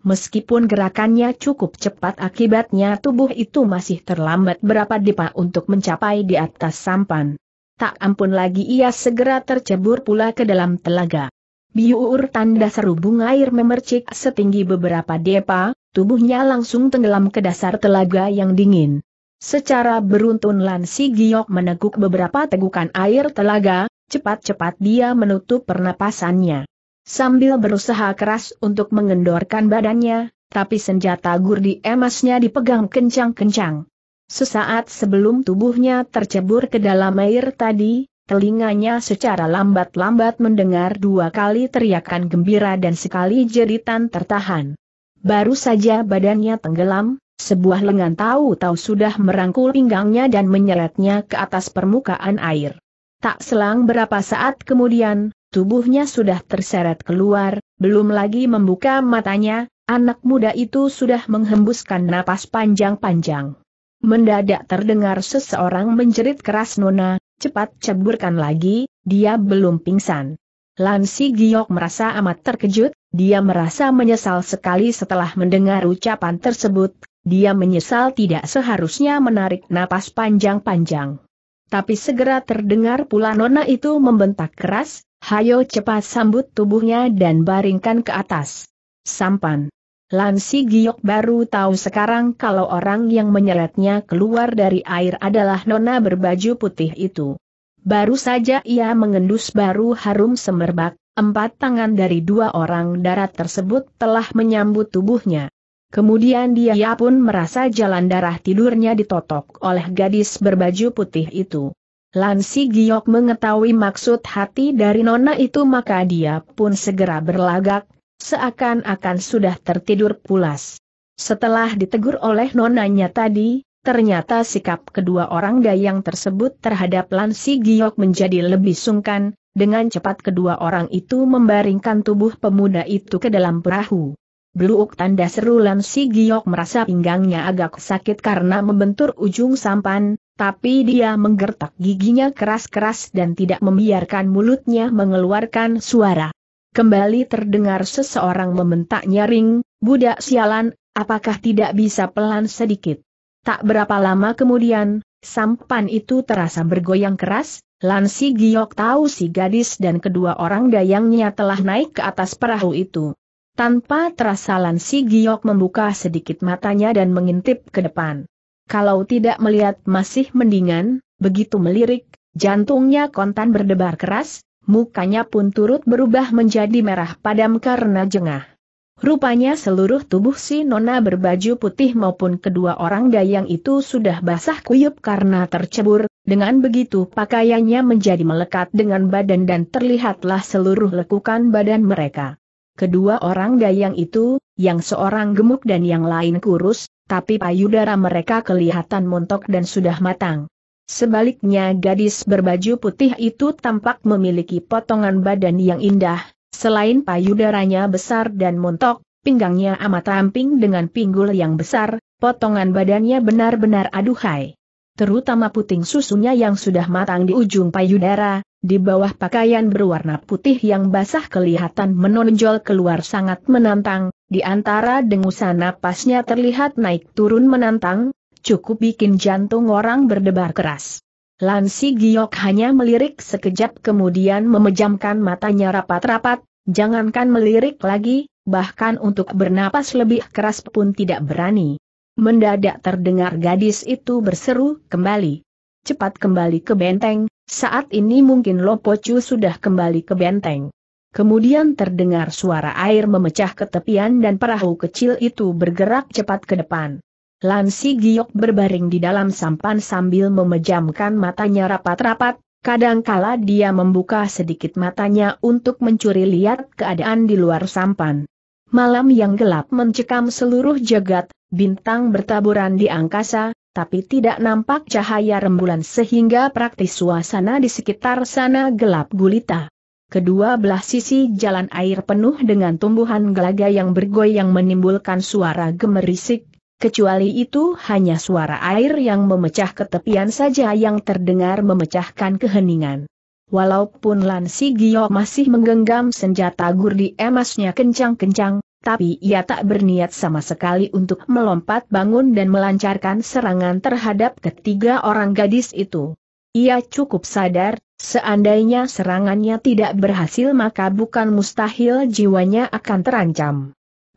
Meskipun gerakannya cukup cepat akibatnya tubuh itu masih terlambat berapa depa untuk mencapai di atas sampan. Tak ampun lagi ia segera tercebur pula ke dalam telaga. Biur tanda serubung air memercik setinggi beberapa depa, tubuhnya langsung tenggelam ke dasar telaga yang dingin. Secara beruntun lansi Giok meneguk beberapa tegukan air telaga, cepat-cepat dia menutup pernapasannya. Sambil berusaha keras untuk mengendorkan badannya, tapi senjata gurdi emasnya dipegang kencang-kencang. Sesaat sebelum tubuhnya tercebur ke dalam air tadi, telinganya secara lambat-lambat mendengar dua kali teriakan gembira dan sekali jeritan tertahan. Baru saja badannya tenggelam, sebuah lengan tahu-tahu sudah merangkul pinggangnya dan menyeretnya ke atas permukaan air. Tak selang berapa saat kemudian, Tubuhnya sudah terseret keluar, belum lagi membuka matanya, anak muda itu sudah menghembuskan napas panjang-panjang. Mendadak terdengar seseorang menjerit keras Nona, cepat ceburkan lagi, dia belum pingsan. Lansi Giok merasa amat terkejut, dia merasa menyesal sekali setelah mendengar ucapan tersebut, dia menyesal tidak seharusnya menarik napas panjang-panjang. Tapi segera terdengar pula Nona itu membentak keras, Hayo cepat sambut tubuhnya dan baringkan ke atas. Sampan. Lansi Giok baru tahu sekarang kalau orang yang menyeretnya keluar dari air adalah nona berbaju putih itu. Baru saja ia mengendus baru harum semerbak, empat tangan dari dua orang darat tersebut telah menyambut tubuhnya. Kemudian dia pun merasa jalan darah tidurnya ditotok oleh gadis berbaju putih itu. Lansi Giok mengetahui maksud hati dari nona itu maka dia pun segera berlagak, seakan-akan sudah tertidur pulas. Setelah ditegur oleh nonanya tadi, ternyata sikap kedua orang dayang tersebut terhadap Lansi Giok menjadi lebih sungkan, dengan cepat kedua orang itu membaringkan tubuh pemuda itu ke dalam perahu. Beluk tanda seru Si Giok merasa pinggangnya agak sakit karena membentur ujung sampan, tapi dia menggertak giginya keras-keras dan tidak membiarkan mulutnya mengeluarkan suara. Kembali terdengar seseorang membentak nyaring, budak sialan, apakah tidak bisa pelan sedikit? Tak berapa lama kemudian, sampan itu terasa bergoyang keras, Lansi Giok tahu si gadis dan kedua orang dayangnya telah naik ke atas perahu itu. Tanpa terasa Lan Giok membuka sedikit matanya dan mengintip ke depan. Kalau tidak melihat masih mendingan, begitu melirik, jantungnya kontan berdebar keras, mukanya pun turut berubah menjadi merah padam karena jengah. Rupanya seluruh tubuh si Nona berbaju putih maupun kedua orang dayang itu sudah basah kuyup karena tercebur, dengan begitu pakaiannya menjadi melekat dengan badan dan terlihatlah seluruh lekukan badan mereka. Kedua orang dayang itu, yang seorang gemuk dan yang lain kurus, tapi payudara mereka kelihatan montok dan sudah matang. Sebaliknya gadis berbaju putih itu tampak memiliki potongan badan yang indah, selain payudaranya besar dan montok, pinggangnya amat ramping dengan pinggul yang besar, potongan badannya benar-benar aduhai terutama puting susunya yang sudah matang di ujung payudara, di bawah pakaian berwarna putih yang basah kelihatan menonjol keluar sangat menantang, di antara dengusan napasnya terlihat naik turun menantang, cukup bikin jantung orang berdebar keras. Lansi Giok hanya melirik sekejap kemudian memejamkan matanya rapat-rapat, jangankan melirik lagi, bahkan untuk bernapas lebih keras pun tidak berani. Mendadak terdengar gadis itu berseru kembali. Cepat kembali ke benteng, saat ini mungkin Lopocu sudah kembali ke benteng. Kemudian terdengar suara air memecah ke tepian dan perahu kecil itu bergerak cepat ke depan. Lansi Giok berbaring di dalam sampan sambil memejamkan matanya rapat-rapat, kadangkala dia membuka sedikit matanya untuk mencuri lihat keadaan di luar sampan. Malam yang gelap mencekam seluruh jagat, bintang bertaburan di angkasa, tapi tidak nampak cahaya rembulan sehingga praktis suasana di sekitar sana gelap gulita. Kedua belah sisi jalan air penuh dengan tumbuhan gelaga yang bergoyang menimbulkan suara gemerisik, kecuali itu hanya suara air yang memecah ketepian saja yang terdengar memecahkan keheningan. Walaupun Lan Si masih menggenggam senjata gurdi emasnya kencang-kencang, tapi ia tak berniat sama sekali untuk melompat bangun dan melancarkan serangan terhadap ketiga orang gadis itu. Ia cukup sadar, seandainya serangannya tidak berhasil maka bukan mustahil jiwanya akan terancam.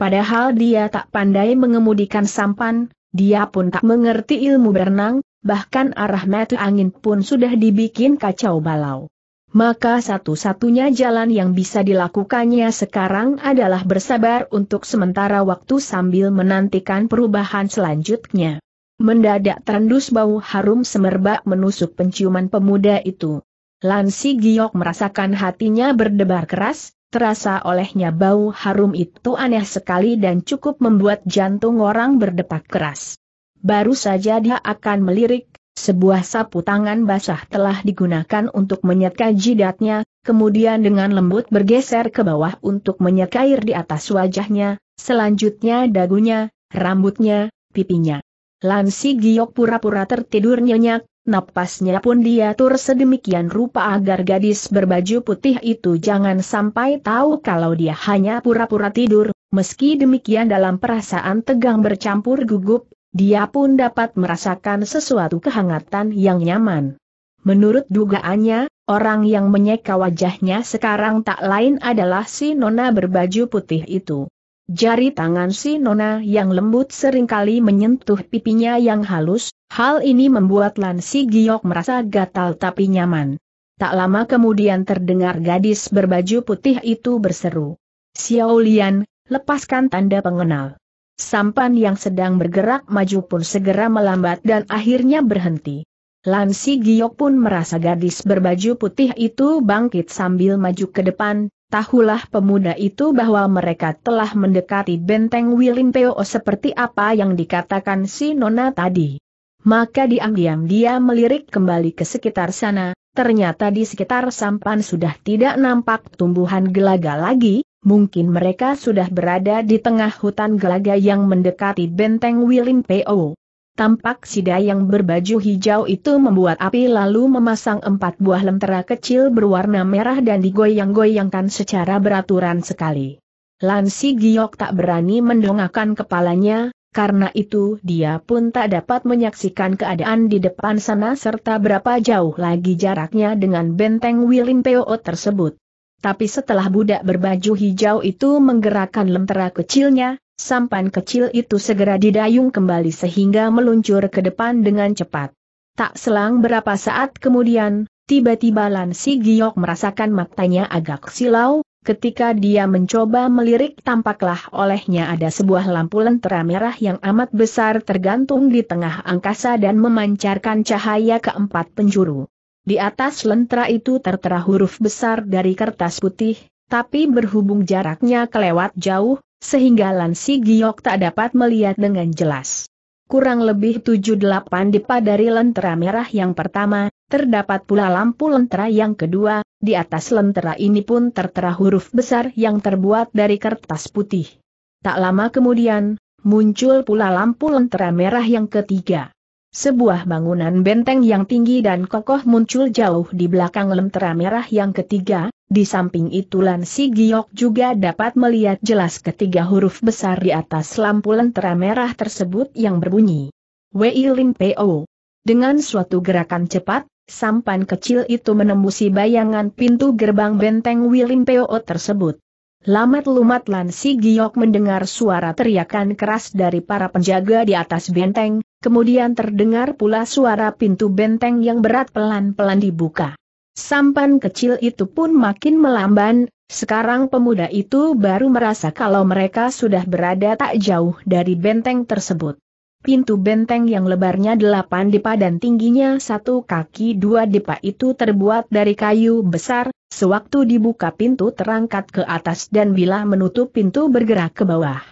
Padahal dia tak pandai mengemudikan sampan, dia pun tak mengerti ilmu berenang, bahkan arah mata angin pun sudah dibikin kacau balau maka satu-satunya jalan yang bisa dilakukannya sekarang adalah bersabar untuk sementara waktu sambil menantikan perubahan selanjutnya. Mendadak terendus bau harum semerbak menusuk penciuman pemuda itu. Lansi Giok merasakan hatinya berdebar keras, terasa olehnya bau harum itu aneh sekali dan cukup membuat jantung orang berdetak keras. Baru saja dia akan melirik sebuah sapu tangan basah telah digunakan untuk menyekai jidatnya, kemudian dengan lembut bergeser ke bawah untuk air di atas wajahnya, selanjutnya dagunya, rambutnya, pipinya. Lansi Giok pura-pura tertidur nyenyak, napasnya pun diatur sedemikian rupa agar gadis berbaju putih itu jangan sampai tahu kalau dia hanya pura-pura tidur, meski demikian dalam perasaan tegang bercampur gugup, dia pun dapat merasakan sesuatu kehangatan yang nyaman. Menurut dugaannya, orang yang menyeka wajahnya sekarang tak lain adalah si Nona berbaju putih itu. Jari tangan si Nona yang lembut seringkali menyentuh pipinya yang halus, hal ini membuat Lan Si Giok merasa gatal tapi nyaman. Tak lama kemudian terdengar gadis berbaju putih itu berseru. Xiao Lian, lepaskan tanda pengenal sampan yang sedang bergerak maju pun segera melambat dan akhirnya berhenti. Lansi Giok pun merasa gadis berbaju putih itu bangkit sambil maju ke depan, tahulah pemuda itu bahwa mereka telah mendekati benteng Wilin Peo seperti apa yang dikatakan si Nona tadi. Maka diam-diam dia melirik kembali ke sekitar sana, ternyata di sekitar sampan sudah tidak nampak tumbuhan gelaga lagi, mungkin mereka sudah berada di tengah hutan gelaga yang mendekati benteng Wilin P.O. Tampak sida yang berbaju hijau itu membuat api lalu memasang empat buah lentera kecil berwarna merah dan digoyang-goyangkan secara beraturan sekali. Lansi Giok tak berani mendongakkan kepalanya, karena itu dia pun tak dapat menyaksikan keadaan di depan sana serta berapa jauh lagi jaraknya dengan benteng Wilin Po tersebut. Tapi setelah budak berbaju hijau itu menggerakkan lentera kecilnya, sampan kecil itu segera didayung kembali sehingga meluncur ke depan dengan cepat. Tak selang berapa saat kemudian, tiba-tiba Lan Si Giok merasakan matanya agak silau, ketika dia mencoba melirik tampaklah olehnya ada sebuah lampu lentera merah yang amat besar tergantung di tengah angkasa dan memancarkan cahaya keempat penjuru. Di atas lentera itu tertera huruf besar dari kertas putih, tapi berhubung jaraknya kelewat jauh, sehingga Lansi Giok tak dapat melihat dengan jelas. Kurang lebih 7-8 dipa dari lentera merah yang pertama, terdapat pula lampu lentera yang kedua, di atas lentera ini pun tertera huruf besar yang terbuat dari kertas putih. Tak lama kemudian, muncul pula lampu lentera merah yang ketiga. Sebuah bangunan benteng yang tinggi dan kokoh muncul jauh di belakang lentera merah yang ketiga, di samping itu Lan Si Giok juga dapat melihat jelas ketiga huruf besar di atas lampu lentera merah tersebut yang berbunyi. Wei Lin Po. Dengan suatu gerakan cepat, sampan kecil itu menembusi bayangan pintu gerbang benteng Lin Po tersebut. Lamat-lumat Lan Si Giok mendengar suara teriakan keras dari para penjaga di atas benteng, kemudian terdengar pula suara pintu benteng yang berat pelan-pelan dibuka. Sampan kecil itu pun makin melamban, sekarang pemuda itu baru merasa kalau mereka sudah berada tak jauh dari benteng tersebut. Pintu benteng yang lebarnya delapan depa dan tingginya satu kaki dua depa itu terbuat dari kayu besar, sewaktu dibuka pintu terangkat ke atas dan bila menutup pintu bergerak ke bawah.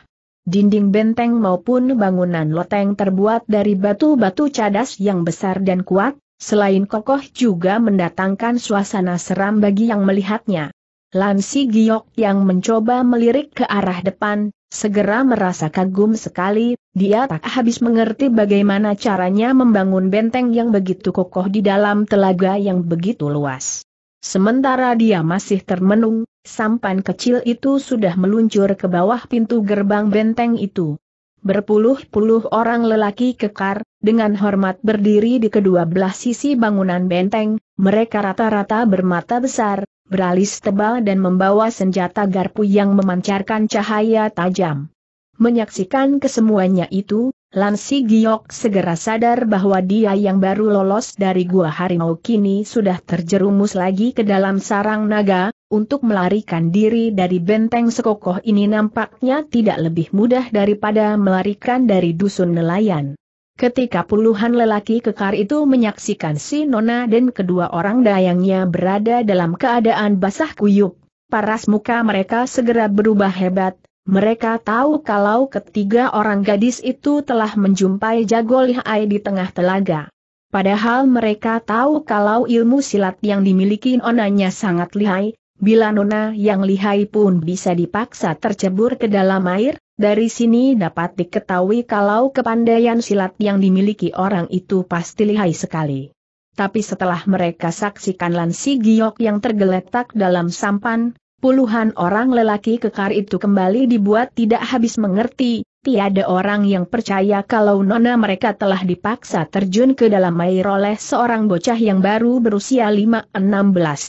Dinding benteng maupun bangunan loteng terbuat dari batu-batu cadas yang besar dan kuat, selain kokoh juga mendatangkan suasana seram bagi yang melihatnya. Lansi Giok yang mencoba melirik ke arah depan, segera merasa kagum sekali dia tak habis mengerti bagaimana caranya membangun benteng yang begitu kokoh di dalam telaga yang begitu luas. Sementara dia masih termenung, sampan kecil itu sudah meluncur ke bawah pintu gerbang benteng itu. Berpuluh-puluh orang lelaki kekar, dengan hormat berdiri di kedua belah sisi bangunan benteng, mereka rata-rata bermata besar, beralis tebal dan membawa senjata garpu yang memancarkan cahaya tajam. Menyaksikan kesemuanya itu, Lansi Giok segera sadar bahwa dia yang baru lolos dari gua harimau kini sudah terjerumus lagi ke dalam sarang naga, untuk melarikan diri dari benteng sekokoh ini nampaknya tidak lebih mudah daripada melarikan dari dusun nelayan. Ketika puluhan lelaki kekar itu menyaksikan si Nona dan kedua orang dayangnya berada dalam keadaan basah kuyup, paras muka mereka segera berubah hebat, mereka tahu kalau ketiga orang gadis itu telah menjumpai jago lihai di tengah telaga. Padahal mereka tahu kalau ilmu silat yang dimiliki nonanya sangat lihai, bila nona yang lihai pun bisa dipaksa tercebur ke dalam air, dari sini dapat diketahui kalau kepandaian silat yang dimiliki orang itu pasti lihai sekali. Tapi setelah mereka saksikan Lansi Giok yang tergeletak dalam sampan, Puluhan orang lelaki kekar itu kembali dibuat tidak habis mengerti, tiada orang yang percaya kalau nona mereka telah dipaksa terjun ke dalam air oleh seorang bocah yang baru berusia 5-16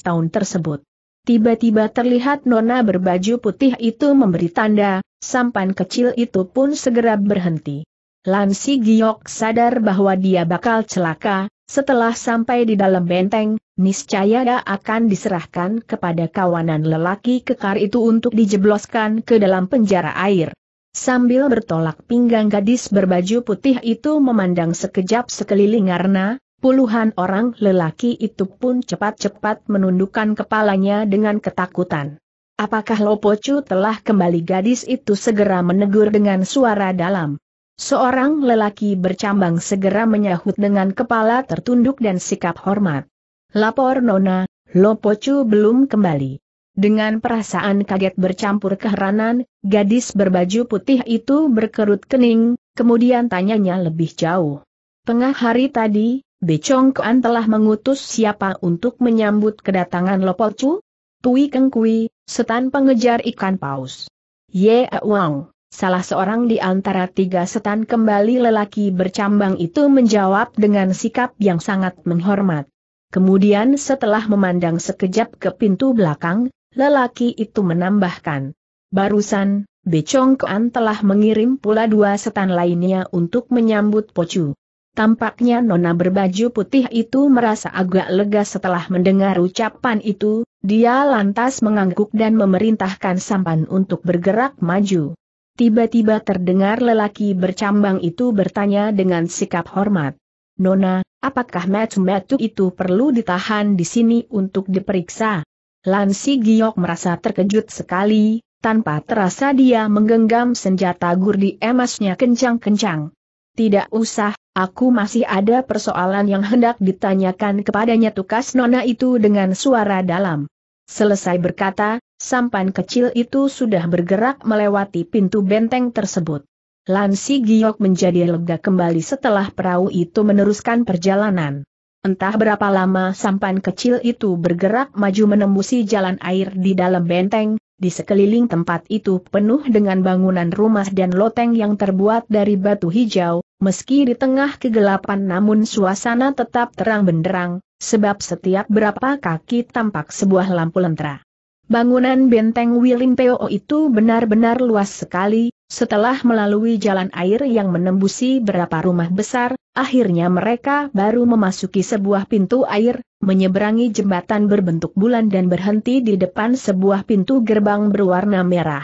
tahun tersebut. Tiba-tiba terlihat nona berbaju putih itu memberi tanda, sampan kecil itu pun segera berhenti. Lansi Giok sadar bahwa dia bakal celaka, setelah sampai di dalam benteng, niscaya akan diserahkan kepada kawanan lelaki kekar itu untuk dijebloskan ke dalam penjara air. Sambil bertolak pinggang gadis berbaju putih itu memandang sekejap sekeliling karena puluhan orang lelaki itu pun cepat-cepat menundukkan kepalanya dengan ketakutan. Apakah Lopocu telah kembali gadis itu segera menegur dengan suara dalam seorang lelaki bercambang segera menyahut dengan kepala tertunduk dan sikap hormat. Lapor Nona, Lopocu belum kembali. Dengan perasaan kaget bercampur keheranan, gadis berbaju putih itu berkerut kening, kemudian tanyanya lebih jauh. Tengah hari tadi, Becong Kuan telah mengutus siapa untuk menyambut kedatangan Lopocu? Tui Kengkui, setan pengejar ikan paus. Ye Wang. Salah seorang di antara tiga setan kembali lelaki bercambang itu menjawab dengan sikap yang sangat menghormat. Kemudian setelah memandang sekejap ke pintu belakang, lelaki itu menambahkan. Barusan, Becong Kuan telah mengirim pula dua setan lainnya untuk menyambut Pocu. Tampaknya nona berbaju putih itu merasa agak lega setelah mendengar ucapan itu, dia lantas mengangguk dan memerintahkan sampan untuk bergerak maju. Tiba-tiba terdengar lelaki bercambang itu bertanya dengan sikap hormat. Nona, apakah metu-metu itu perlu ditahan di sini untuk diperiksa? Lansi Giok merasa terkejut sekali, tanpa terasa dia menggenggam senjata gurdi emasnya kencang-kencang. Tidak usah, aku masih ada persoalan yang hendak ditanyakan kepadanya tukas Nona itu dengan suara dalam. Selesai berkata, sampan kecil itu sudah bergerak melewati pintu benteng tersebut. Lansi Giok menjadi lega kembali setelah perahu itu meneruskan perjalanan. Entah berapa lama sampan kecil itu bergerak maju menembusi jalan air di dalam benteng, di sekeliling tempat itu penuh dengan bangunan rumah dan loteng yang terbuat dari batu hijau, meski di tengah kegelapan namun suasana tetap terang benderang, sebab setiap berapa kaki tampak sebuah lampu lentera. Bangunan benteng Wilimpeo itu benar-benar luas sekali, setelah melalui jalan air yang menembusi berapa rumah besar, akhirnya mereka baru memasuki sebuah pintu air, menyeberangi jembatan berbentuk bulan dan berhenti di depan sebuah pintu gerbang berwarna merah.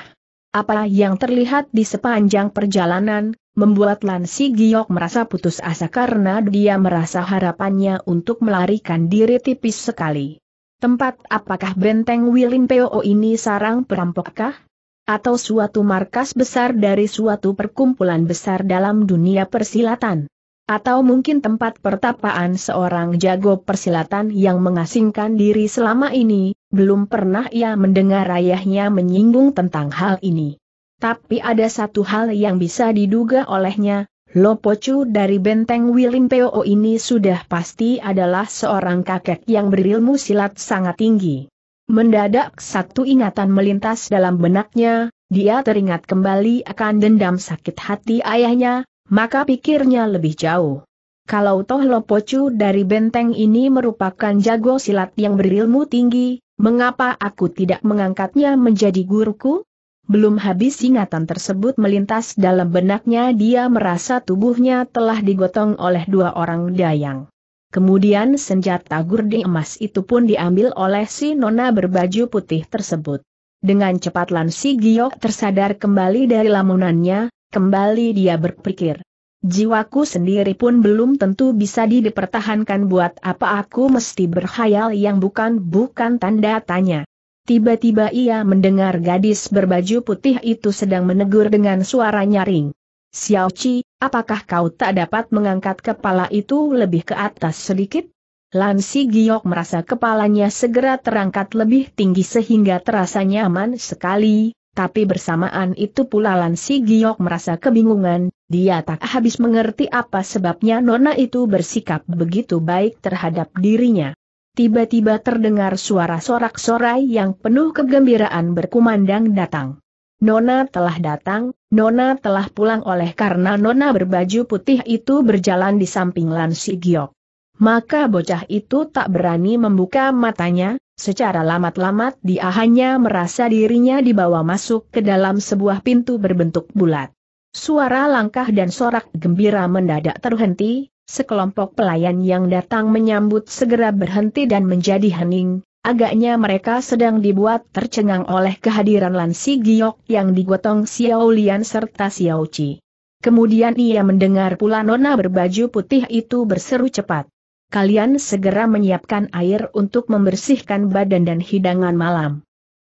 Apa yang terlihat di sepanjang perjalanan, membuat Lansi Giok merasa putus asa karena dia merasa harapannya untuk melarikan diri tipis sekali. Tempat apakah benteng Wilimpeo ini sarang perampokkah? Atau suatu markas besar dari suatu perkumpulan besar dalam dunia persilatan? Atau mungkin tempat pertapaan seorang jago persilatan yang mengasingkan diri selama ini, belum pernah ia mendengar ayahnya menyinggung tentang hal ini. Tapi ada satu hal yang bisa diduga olehnya, Lopocu dari benteng Wilimpeo ini sudah pasti adalah seorang kakek yang berilmu silat sangat tinggi. Mendadak satu ingatan melintas dalam benaknya, dia teringat kembali akan dendam sakit hati ayahnya, maka pikirnya lebih jauh. Kalau toh Lopocu dari benteng ini merupakan jago silat yang berilmu tinggi, mengapa aku tidak mengangkatnya menjadi guruku? Belum habis ingatan tersebut melintas dalam benaknya dia merasa tubuhnya telah digotong oleh dua orang dayang. Kemudian senjata gurdi emas itu pun diambil oleh si nona berbaju putih tersebut. Dengan cepat Lan Si Giok tersadar kembali dari lamunannya, kembali dia berpikir. Jiwaku sendiri pun belum tentu bisa dipertahankan buat apa aku mesti berkhayal yang bukan-bukan tanda tanya. Tiba-tiba ia mendengar gadis berbaju putih itu sedang menegur dengan suara nyaring. Xiao Qi, apakah kau tak dapat mengangkat kepala itu lebih ke atas sedikit? Lansi Giok merasa kepalanya segera terangkat lebih tinggi sehingga terasa nyaman sekali, tapi bersamaan itu pula Lansi Giok merasa kebingungan, dia tak habis mengerti apa sebabnya Nona itu bersikap begitu baik terhadap dirinya tiba-tiba terdengar suara sorak-sorai yang penuh kegembiraan berkumandang datang. Nona telah datang, Nona telah pulang oleh karena Nona berbaju putih itu berjalan di samping Lansi Giok. Maka bocah itu tak berani membuka matanya, secara lamat-lamat dia hanya merasa dirinya dibawa masuk ke dalam sebuah pintu berbentuk bulat. Suara langkah dan sorak gembira mendadak terhenti, sekelompok pelayan yang datang menyambut segera berhenti dan menjadi hening, agaknya mereka sedang dibuat tercengang oleh kehadiran Lansi Giok yang digotong Xiao Lian serta Xiao Qi. Kemudian ia mendengar pula nona berbaju putih itu berseru cepat. Kalian segera menyiapkan air untuk membersihkan badan dan hidangan malam.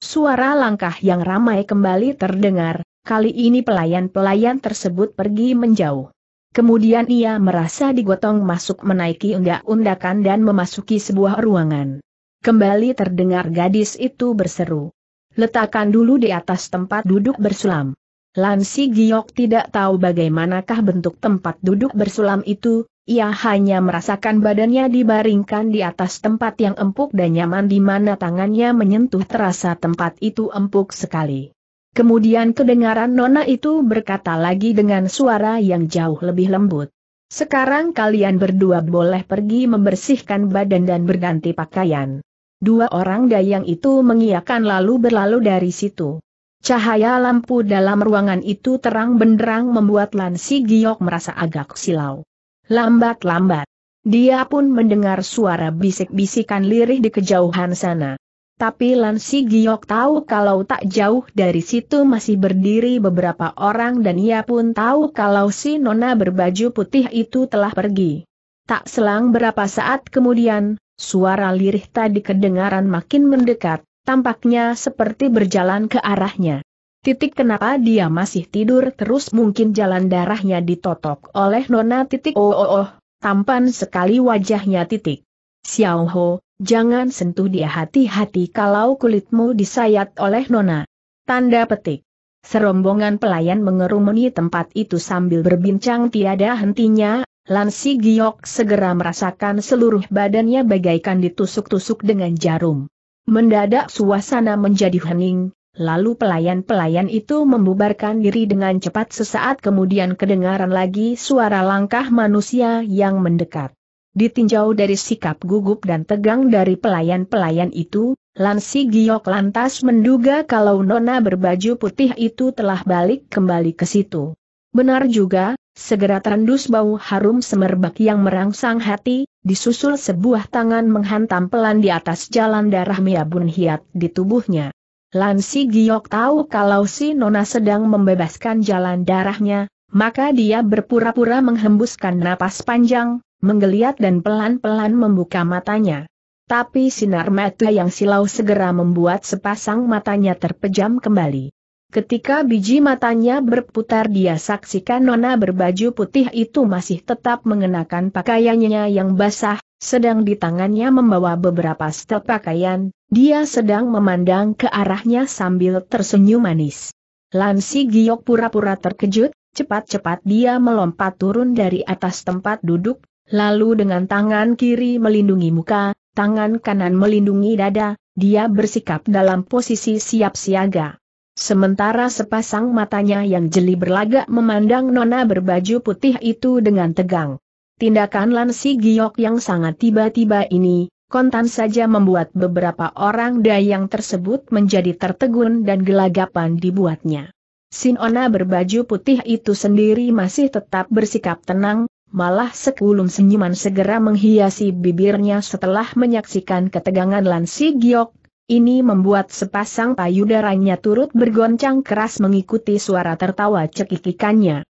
Suara langkah yang ramai kembali terdengar, Kali ini pelayan-pelayan tersebut pergi menjauh. Kemudian ia merasa digotong masuk menaiki undak-undakan dan memasuki sebuah ruangan. Kembali terdengar gadis itu berseru. Letakkan dulu di atas tempat duduk bersulam. Lansi Giok tidak tahu bagaimanakah bentuk tempat duduk bersulam itu, ia hanya merasakan badannya dibaringkan di atas tempat yang empuk dan nyaman di mana tangannya menyentuh terasa tempat itu empuk sekali. Kemudian kedengaran Nona itu berkata lagi dengan suara yang jauh lebih lembut. Sekarang kalian berdua boleh pergi membersihkan badan dan berganti pakaian. Dua orang dayang itu mengiakan lalu berlalu dari situ. Cahaya lampu dalam ruangan itu terang benderang membuat Lansi Giok merasa agak silau. Lambat-lambat. Dia pun mendengar suara bisik-bisikan lirih di kejauhan sana. Tapi Lan giok tahu kalau tak jauh dari situ masih berdiri beberapa orang dan ia pun tahu kalau si Nona berbaju putih itu telah pergi. Tak selang berapa saat kemudian, suara lirih tadi kedengaran makin mendekat, tampaknya seperti berjalan ke arahnya. Titik kenapa dia masih tidur terus mungkin jalan darahnya ditotok oleh Nona titik oh oh oh, tampan sekali wajahnya titik. Xiao Ho, Jangan sentuh dia hati-hati kalau kulitmu disayat oleh Nona. Tanda petik. Serombongan pelayan mengerumuni tempat itu sambil berbincang tiada hentinya, Lansi Giok segera merasakan seluruh badannya bagaikan ditusuk-tusuk dengan jarum. Mendadak suasana menjadi hening, lalu pelayan-pelayan itu membubarkan diri dengan cepat sesaat kemudian kedengaran lagi suara langkah manusia yang mendekat. Ditinjau dari sikap gugup dan tegang dari pelayan-pelayan itu, Lansi Giok lantas menduga kalau Nona berbaju putih itu telah balik kembali ke situ. Benar juga, segera terendus bau harum semerbak yang merangsang hati, disusul sebuah tangan menghantam pelan di atas jalan darah Miabun Hiat di tubuhnya. Lansi Giok tahu kalau si Nona sedang membebaskan jalan darahnya, maka dia berpura-pura menghembuskan napas panjang, menggeliat dan pelan-pelan membuka matanya. Tapi sinar mata yang silau segera membuat sepasang matanya terpejam kembali. Ketika biji matanya berputar dia saksikan nona berbaju putih itu masih tetap mengenakan pakaiannya yang basah, sedang di tangannya membawa beberapa setel pakaian, dia sedang memandang ke arahnya sambil tersenyum manis. Lansi Giok pura-pura terkejut, cepat-cepat dia melompat turun dari atas tempat duduk, Lalu dengan tangan kiri melindungi muka, tangan kanan melindungi dada, dia bersikap dalam posisi siap siaga. Sementara sepasang matanya yang jeli berlagak memandang nona berbaju putih itu dengan tegang. Tindakan Lansi Giok yang sangat tiba-tiba ini, kontan saja membuat beberapa orang dayang tersebut menjadi tertegun dan gelagapan dibuatnya. Sinona berbaju putih itu sendiri masih tetap bersikap tenang, malah sekulum senyuman segera menghiasi bibirnya setelah menyaksikan ketegangan Lansi Giok. Ini membuat sepasang payudaranya turut bergoncang keras mengikuti suara tertawa cekikikannya.